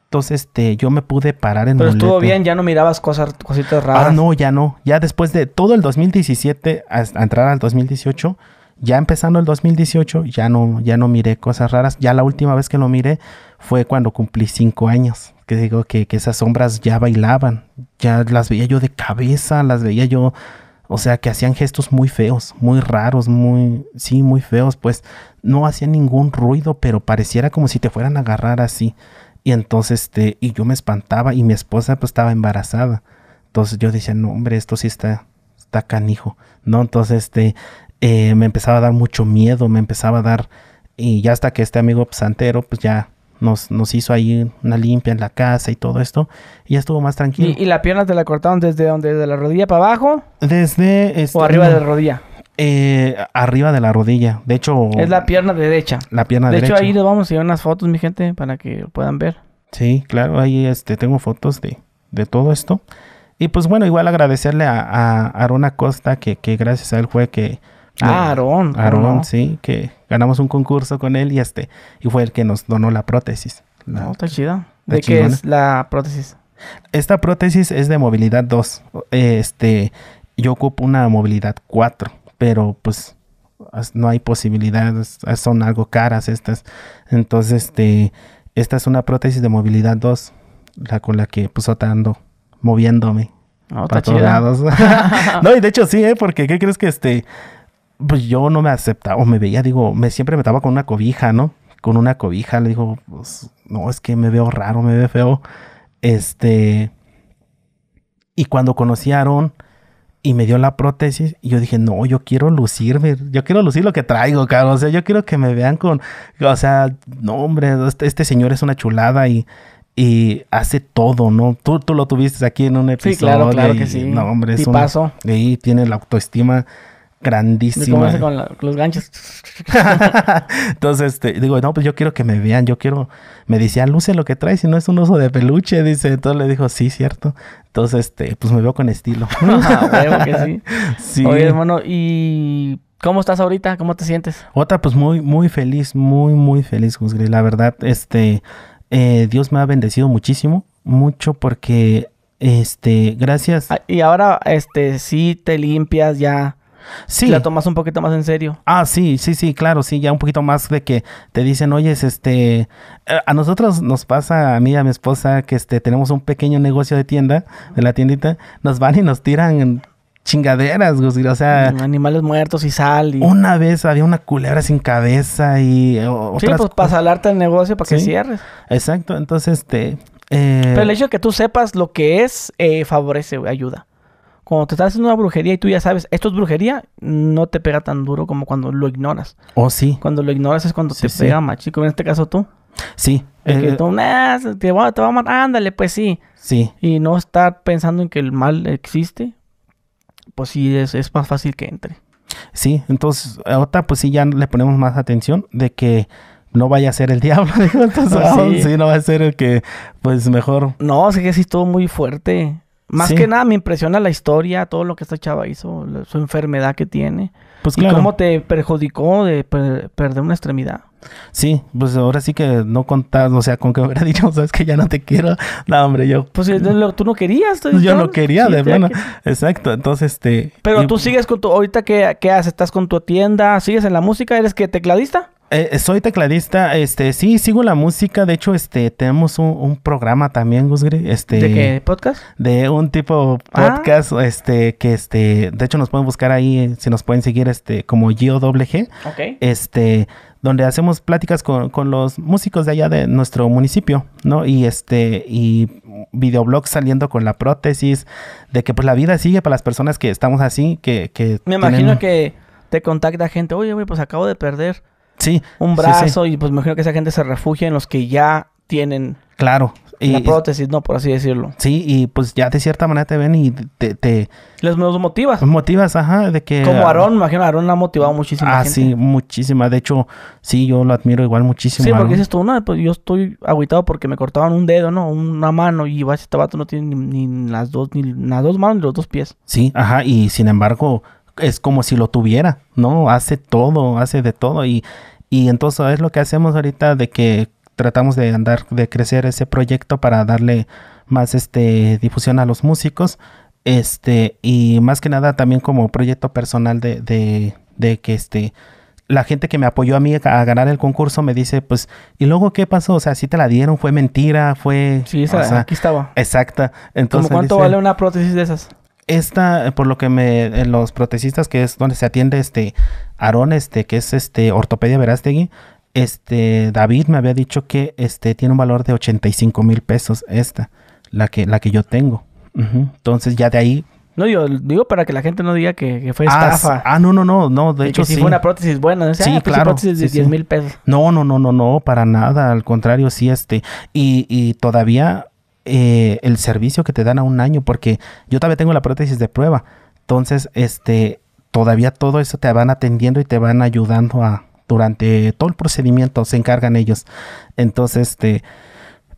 Entonces, este, yo me pude parar en Pero estuvo bien, ya no mirabas cosas, cositas raras. Ah, no, ya no. Ya después de todo el 2017 a entrar al 2018, ya empezando el 2018, ya no, ya no miré cosas raras. Ya la última vez que lo miré fue cuando cumplí cinco años. Que digo que, esas sombras ya bailaban, ya las veía yo de cabeza, las veía yo o sea, que hacían gestos muy feos, muy raros, muy, sí, muy feos, pues no hacían ningún ruido, pero pareciera como si te fueran a agarrar así. Y entonces, este, y yo me espantaba y mi esposa pues estaba embarazada. Entonces yo decía, no, hombre, esto sí está, está canijo, ¿no? Entonces, este, eh, me empezaba a dar mucho miedo, me empezaba a dar, y ya hasta que este amigo pues, santero, pues ya nos, hizo ahí una limpia en la casa y todo esto. Y ya estuvo más tranquilo. ¿Y, la pierna te la cortaron desde donde? ¿Desde la rodilla para abajo? Desde... Este, ¿O arriba de la rodilla? Eh, arriba de la rodilla. De hecho... Es la pierna derecha. La pierna derecha. De hecho, ahí les vamos a ir unas fotos, mi gente, para que puedan ver. Sí, claro. Ahí este, tengo fotos de, de todo esto. Y pues bueno, igual agradecerle a, a Arona Costa, que, que gracias a él fue que Ah, Aarón. Aarón, sí, que ganamos un concurso con él y este, y fue el que nos donó la prótesis. no, está chida. ¿De qué es la prótesis? Esta prótesis es de movilidad 2. Este, yo ocupo una movilidad 4, pero pues no hay posibilidades, son algo caras estas. Entonces, este, esta es una prótesis de movilidad 2, la con la que pues ando moviéndome. No, para todos no, y de hecho sí, ¿eh? porque ¿qué crees que este pues yo no me aceptaba o me veía, digo, me siempre me estaba con una cobija, ¿no? Con una cobija, le digo, pues no, es que me veo raro, me veo feo. Este. Y cuando conocí a Aaron y me dio la prótesis, yo dije, no, yo quiero lucirme, yo quiero lucir lo que traigo, cabrón. O sea, yo quiero que me vean con, o sea, no, hombre, este, este señor es una chulada y, y hace todo, ¿no? Tú, tú lo tuviste aquí en un episodio. Sí, claro, claro que sí. No, hombre, es Tipazo. y tiene la autoestima grandísima. ¿Cómo hace con los ganchos? Entonces, este, digo, no, pues yo quiero que me vean, yo quiero. Me decía, luce lo que traes, si no es un oso de peluche, dice. Entonces le dijo, sí, cierto. Entonces, este, pues me veo con estilo. Ah, sí. Oye, hermano, y. ¿Cómo estás ahorita? ¿Cómo te sientes? Otra, pues muy, muy feliz, muy, muy feliz, Juzgri. La verdad, este, eh, Dios me ha bendecido muchísimo, mucho porque, este, gracias. Ah, y ahora, este, sí te limpias ya Sí. La tomas un poquito más en serio. Ah, sí, sí, sí, claro, sí, ya un poquito más de que te dicen, oye, este, eh, a nosotros nos pasa, a mí y a mi esposa, que este, tenemos un pequeño negocio de tienda, de la tiendita, nos van y nos tiran chingaderas, o sea... Mm, animales muertos y sal. Una vez había una culebra sin cabeza y otras... Sí, pues para salarte el negocio para que cierres. Exacto, entonces, este... Pero el eh, hecho de que tú sepas lo que es, eh, favorece, ayuda cuando te estás haciendo una brujería y tú ya sabes, esto es brujería, no te pega tan duro como cuando lo ignoras. Oh, sí. Cuando lo ignoras es cuando te pega más, chico. En este caso tú. Sí. que eh, te, va, a matar, ándale, pues sí. Sí. Y no estar pensando en que el mal existe, pues sí, es, más fácil que entre. Sí, entonces, otra, pues sí ya le ponemos más atención de que no vaya a ser el diablo. Ah, sí. no va a ser el que, pues mejor. No, es que sí, todo muy fuerte. Más que nada me impresiona la historia, todo lo que esta chava hizo, su enfermedad que tiene. Pues claro. Y cómo te perjudicó de perder una extremidad. Sí, pues ahora sí que no contás, o sea, con que hubiera dicho, sabes que ya no te quiero. No, hombre, yo. Pues eh, tú no querías. yo no quería, de verdad. Exacto, entonces este. Pero tú sigues con tu. Ahorita, ¿qué, ¿qué haces? ¿Estás con tu tienda? ¿Sigues en la música? ¿Eres que tecladista? Eh, eh, soy tecladista, este, sí, sigo la música, de hecho, este, tenemos un, programa también, Gusgri, este... ¿De qué? ¿Podcast? De un tipo ah. podcast, este, que este, de hecho nos pueden buscar ahí, eh, si nos pueden seguir, este, como GOWG. Ok. Este, donde hacemos pláticas con, con, los músicos de allá de nuestro municipio, ¿no? Y este, y videoblogs saliendo con la prótesis, de que pues la vida sigue para las personas que estamos así, que... que Me imagino que te contacta gente, oye, pues acabo de perder Sí. Un brazo y pues me imagino que esa gente se refugia en los que ya tienen... Claro. Y, la prótesis, ¿no? Por así decirlo. Sí, y pues ya de cierta manera te ven y te... te los, motivas. motivas, ajá, de que... Como Aarón, me imagino, Aarón ha motivado muchísimo. Ah, gente. sí, muchísima. De hecho, sí, yo lo admiro igual muchísimo. Sí, porque es esto, no, pues yo estoy agüitado porque me cortaban un dedo, ¿no? Una mano y este vato no tiene las dos, ni las dos manos ni los dos pies. Sí, ajá, y sin embargo es como si lo tuviera, ¿no? Hace todo, hace de todo. Y, y entonces es lo que hacemos ahorita de que tratamos de andar, de crecer ese proyecto para darle más este difusión a los músicos. Este, y más que nada también como proyecto personal de, de, de que este la gente que me apoyó a mí a ganar el concurso me dice, pues, ¿y luego qué pasó? O sea, si te la dieron, fue mentira, fue... Sí, aquí estaba. Exacta. Entonces, ¿Cómo cuánto vale una prótesis de esas? esta, por lo que me, eh, los protesistas, que es donde se atiende este Aarón, este, que es este ortopedia Verástegui, este, David me había dicho que este tiene un valor de 85 mil pesos, esta, la que, la que yo tengo. Entonces ya de ahí no, yo digo para que la gente no diga que, fue ah, estafa. Ah, no, no, no, no. De hecho, que si sí. fue una prótesis buena. sí, ah, pues, prótesis de 10 mil pesos. No, no, no, no, no, para nada. Al contrario, sí, este. Y, y todavía eh, el servicio que te dan a un año, porque yo todavía tengo la prótesis de prueba. Entonces, este, todavía todo eso te van atendiendo y te van ayudando a durante todo el procedimiento, se encargan ellos. Entonces, este,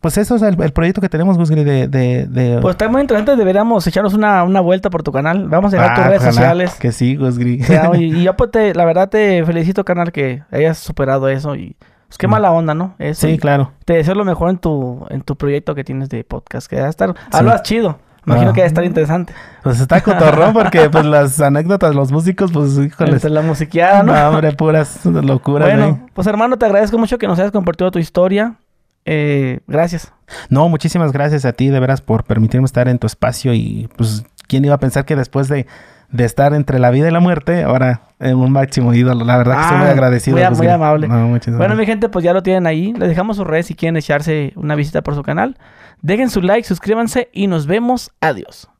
pues eso es el, proyecto que tenemos, Gusgri, de, de, de, Pues está muy interesante, deberíamos echarnos una, una vuelta por tu canal. Vamos a dejar ah, tus redes sociales. Que sí, Gusgri. y, y, yo pues te, la verdad te felicito, canal, que hayas superado eso y pues qué mala onda, ¿no? sí, claro. Te deseo lo mejor en tu, en tu proyecto que tienes de podcast, que va a estar, chido. Imagino ah. que que a estar interesante. Pues está cotorrón porque pues las anécdotas, los músicos, pues híjoles. la musiqueada, ¿no? ¿no? hombre, puras locuras. Bueno, pues hermano, te agradezco mucho que nos hayas compartido tu historia. Eh, gracias. No, muchísimas gracias a ti, de veras, por permitirme estar en tu espacio y pues quién iba a pensar que después de de estar entre la vida y la muerte, ahora en un máximo ídolo. La verdad que estoy muy ah, agradecido. Muy, amable. bueno, mi gente, pues ya lo tienen ahí. Les dejamos sus redes si quieren echarse una visita por su canal. Dejen su like, suscríbanse y nos vemos. Adiós.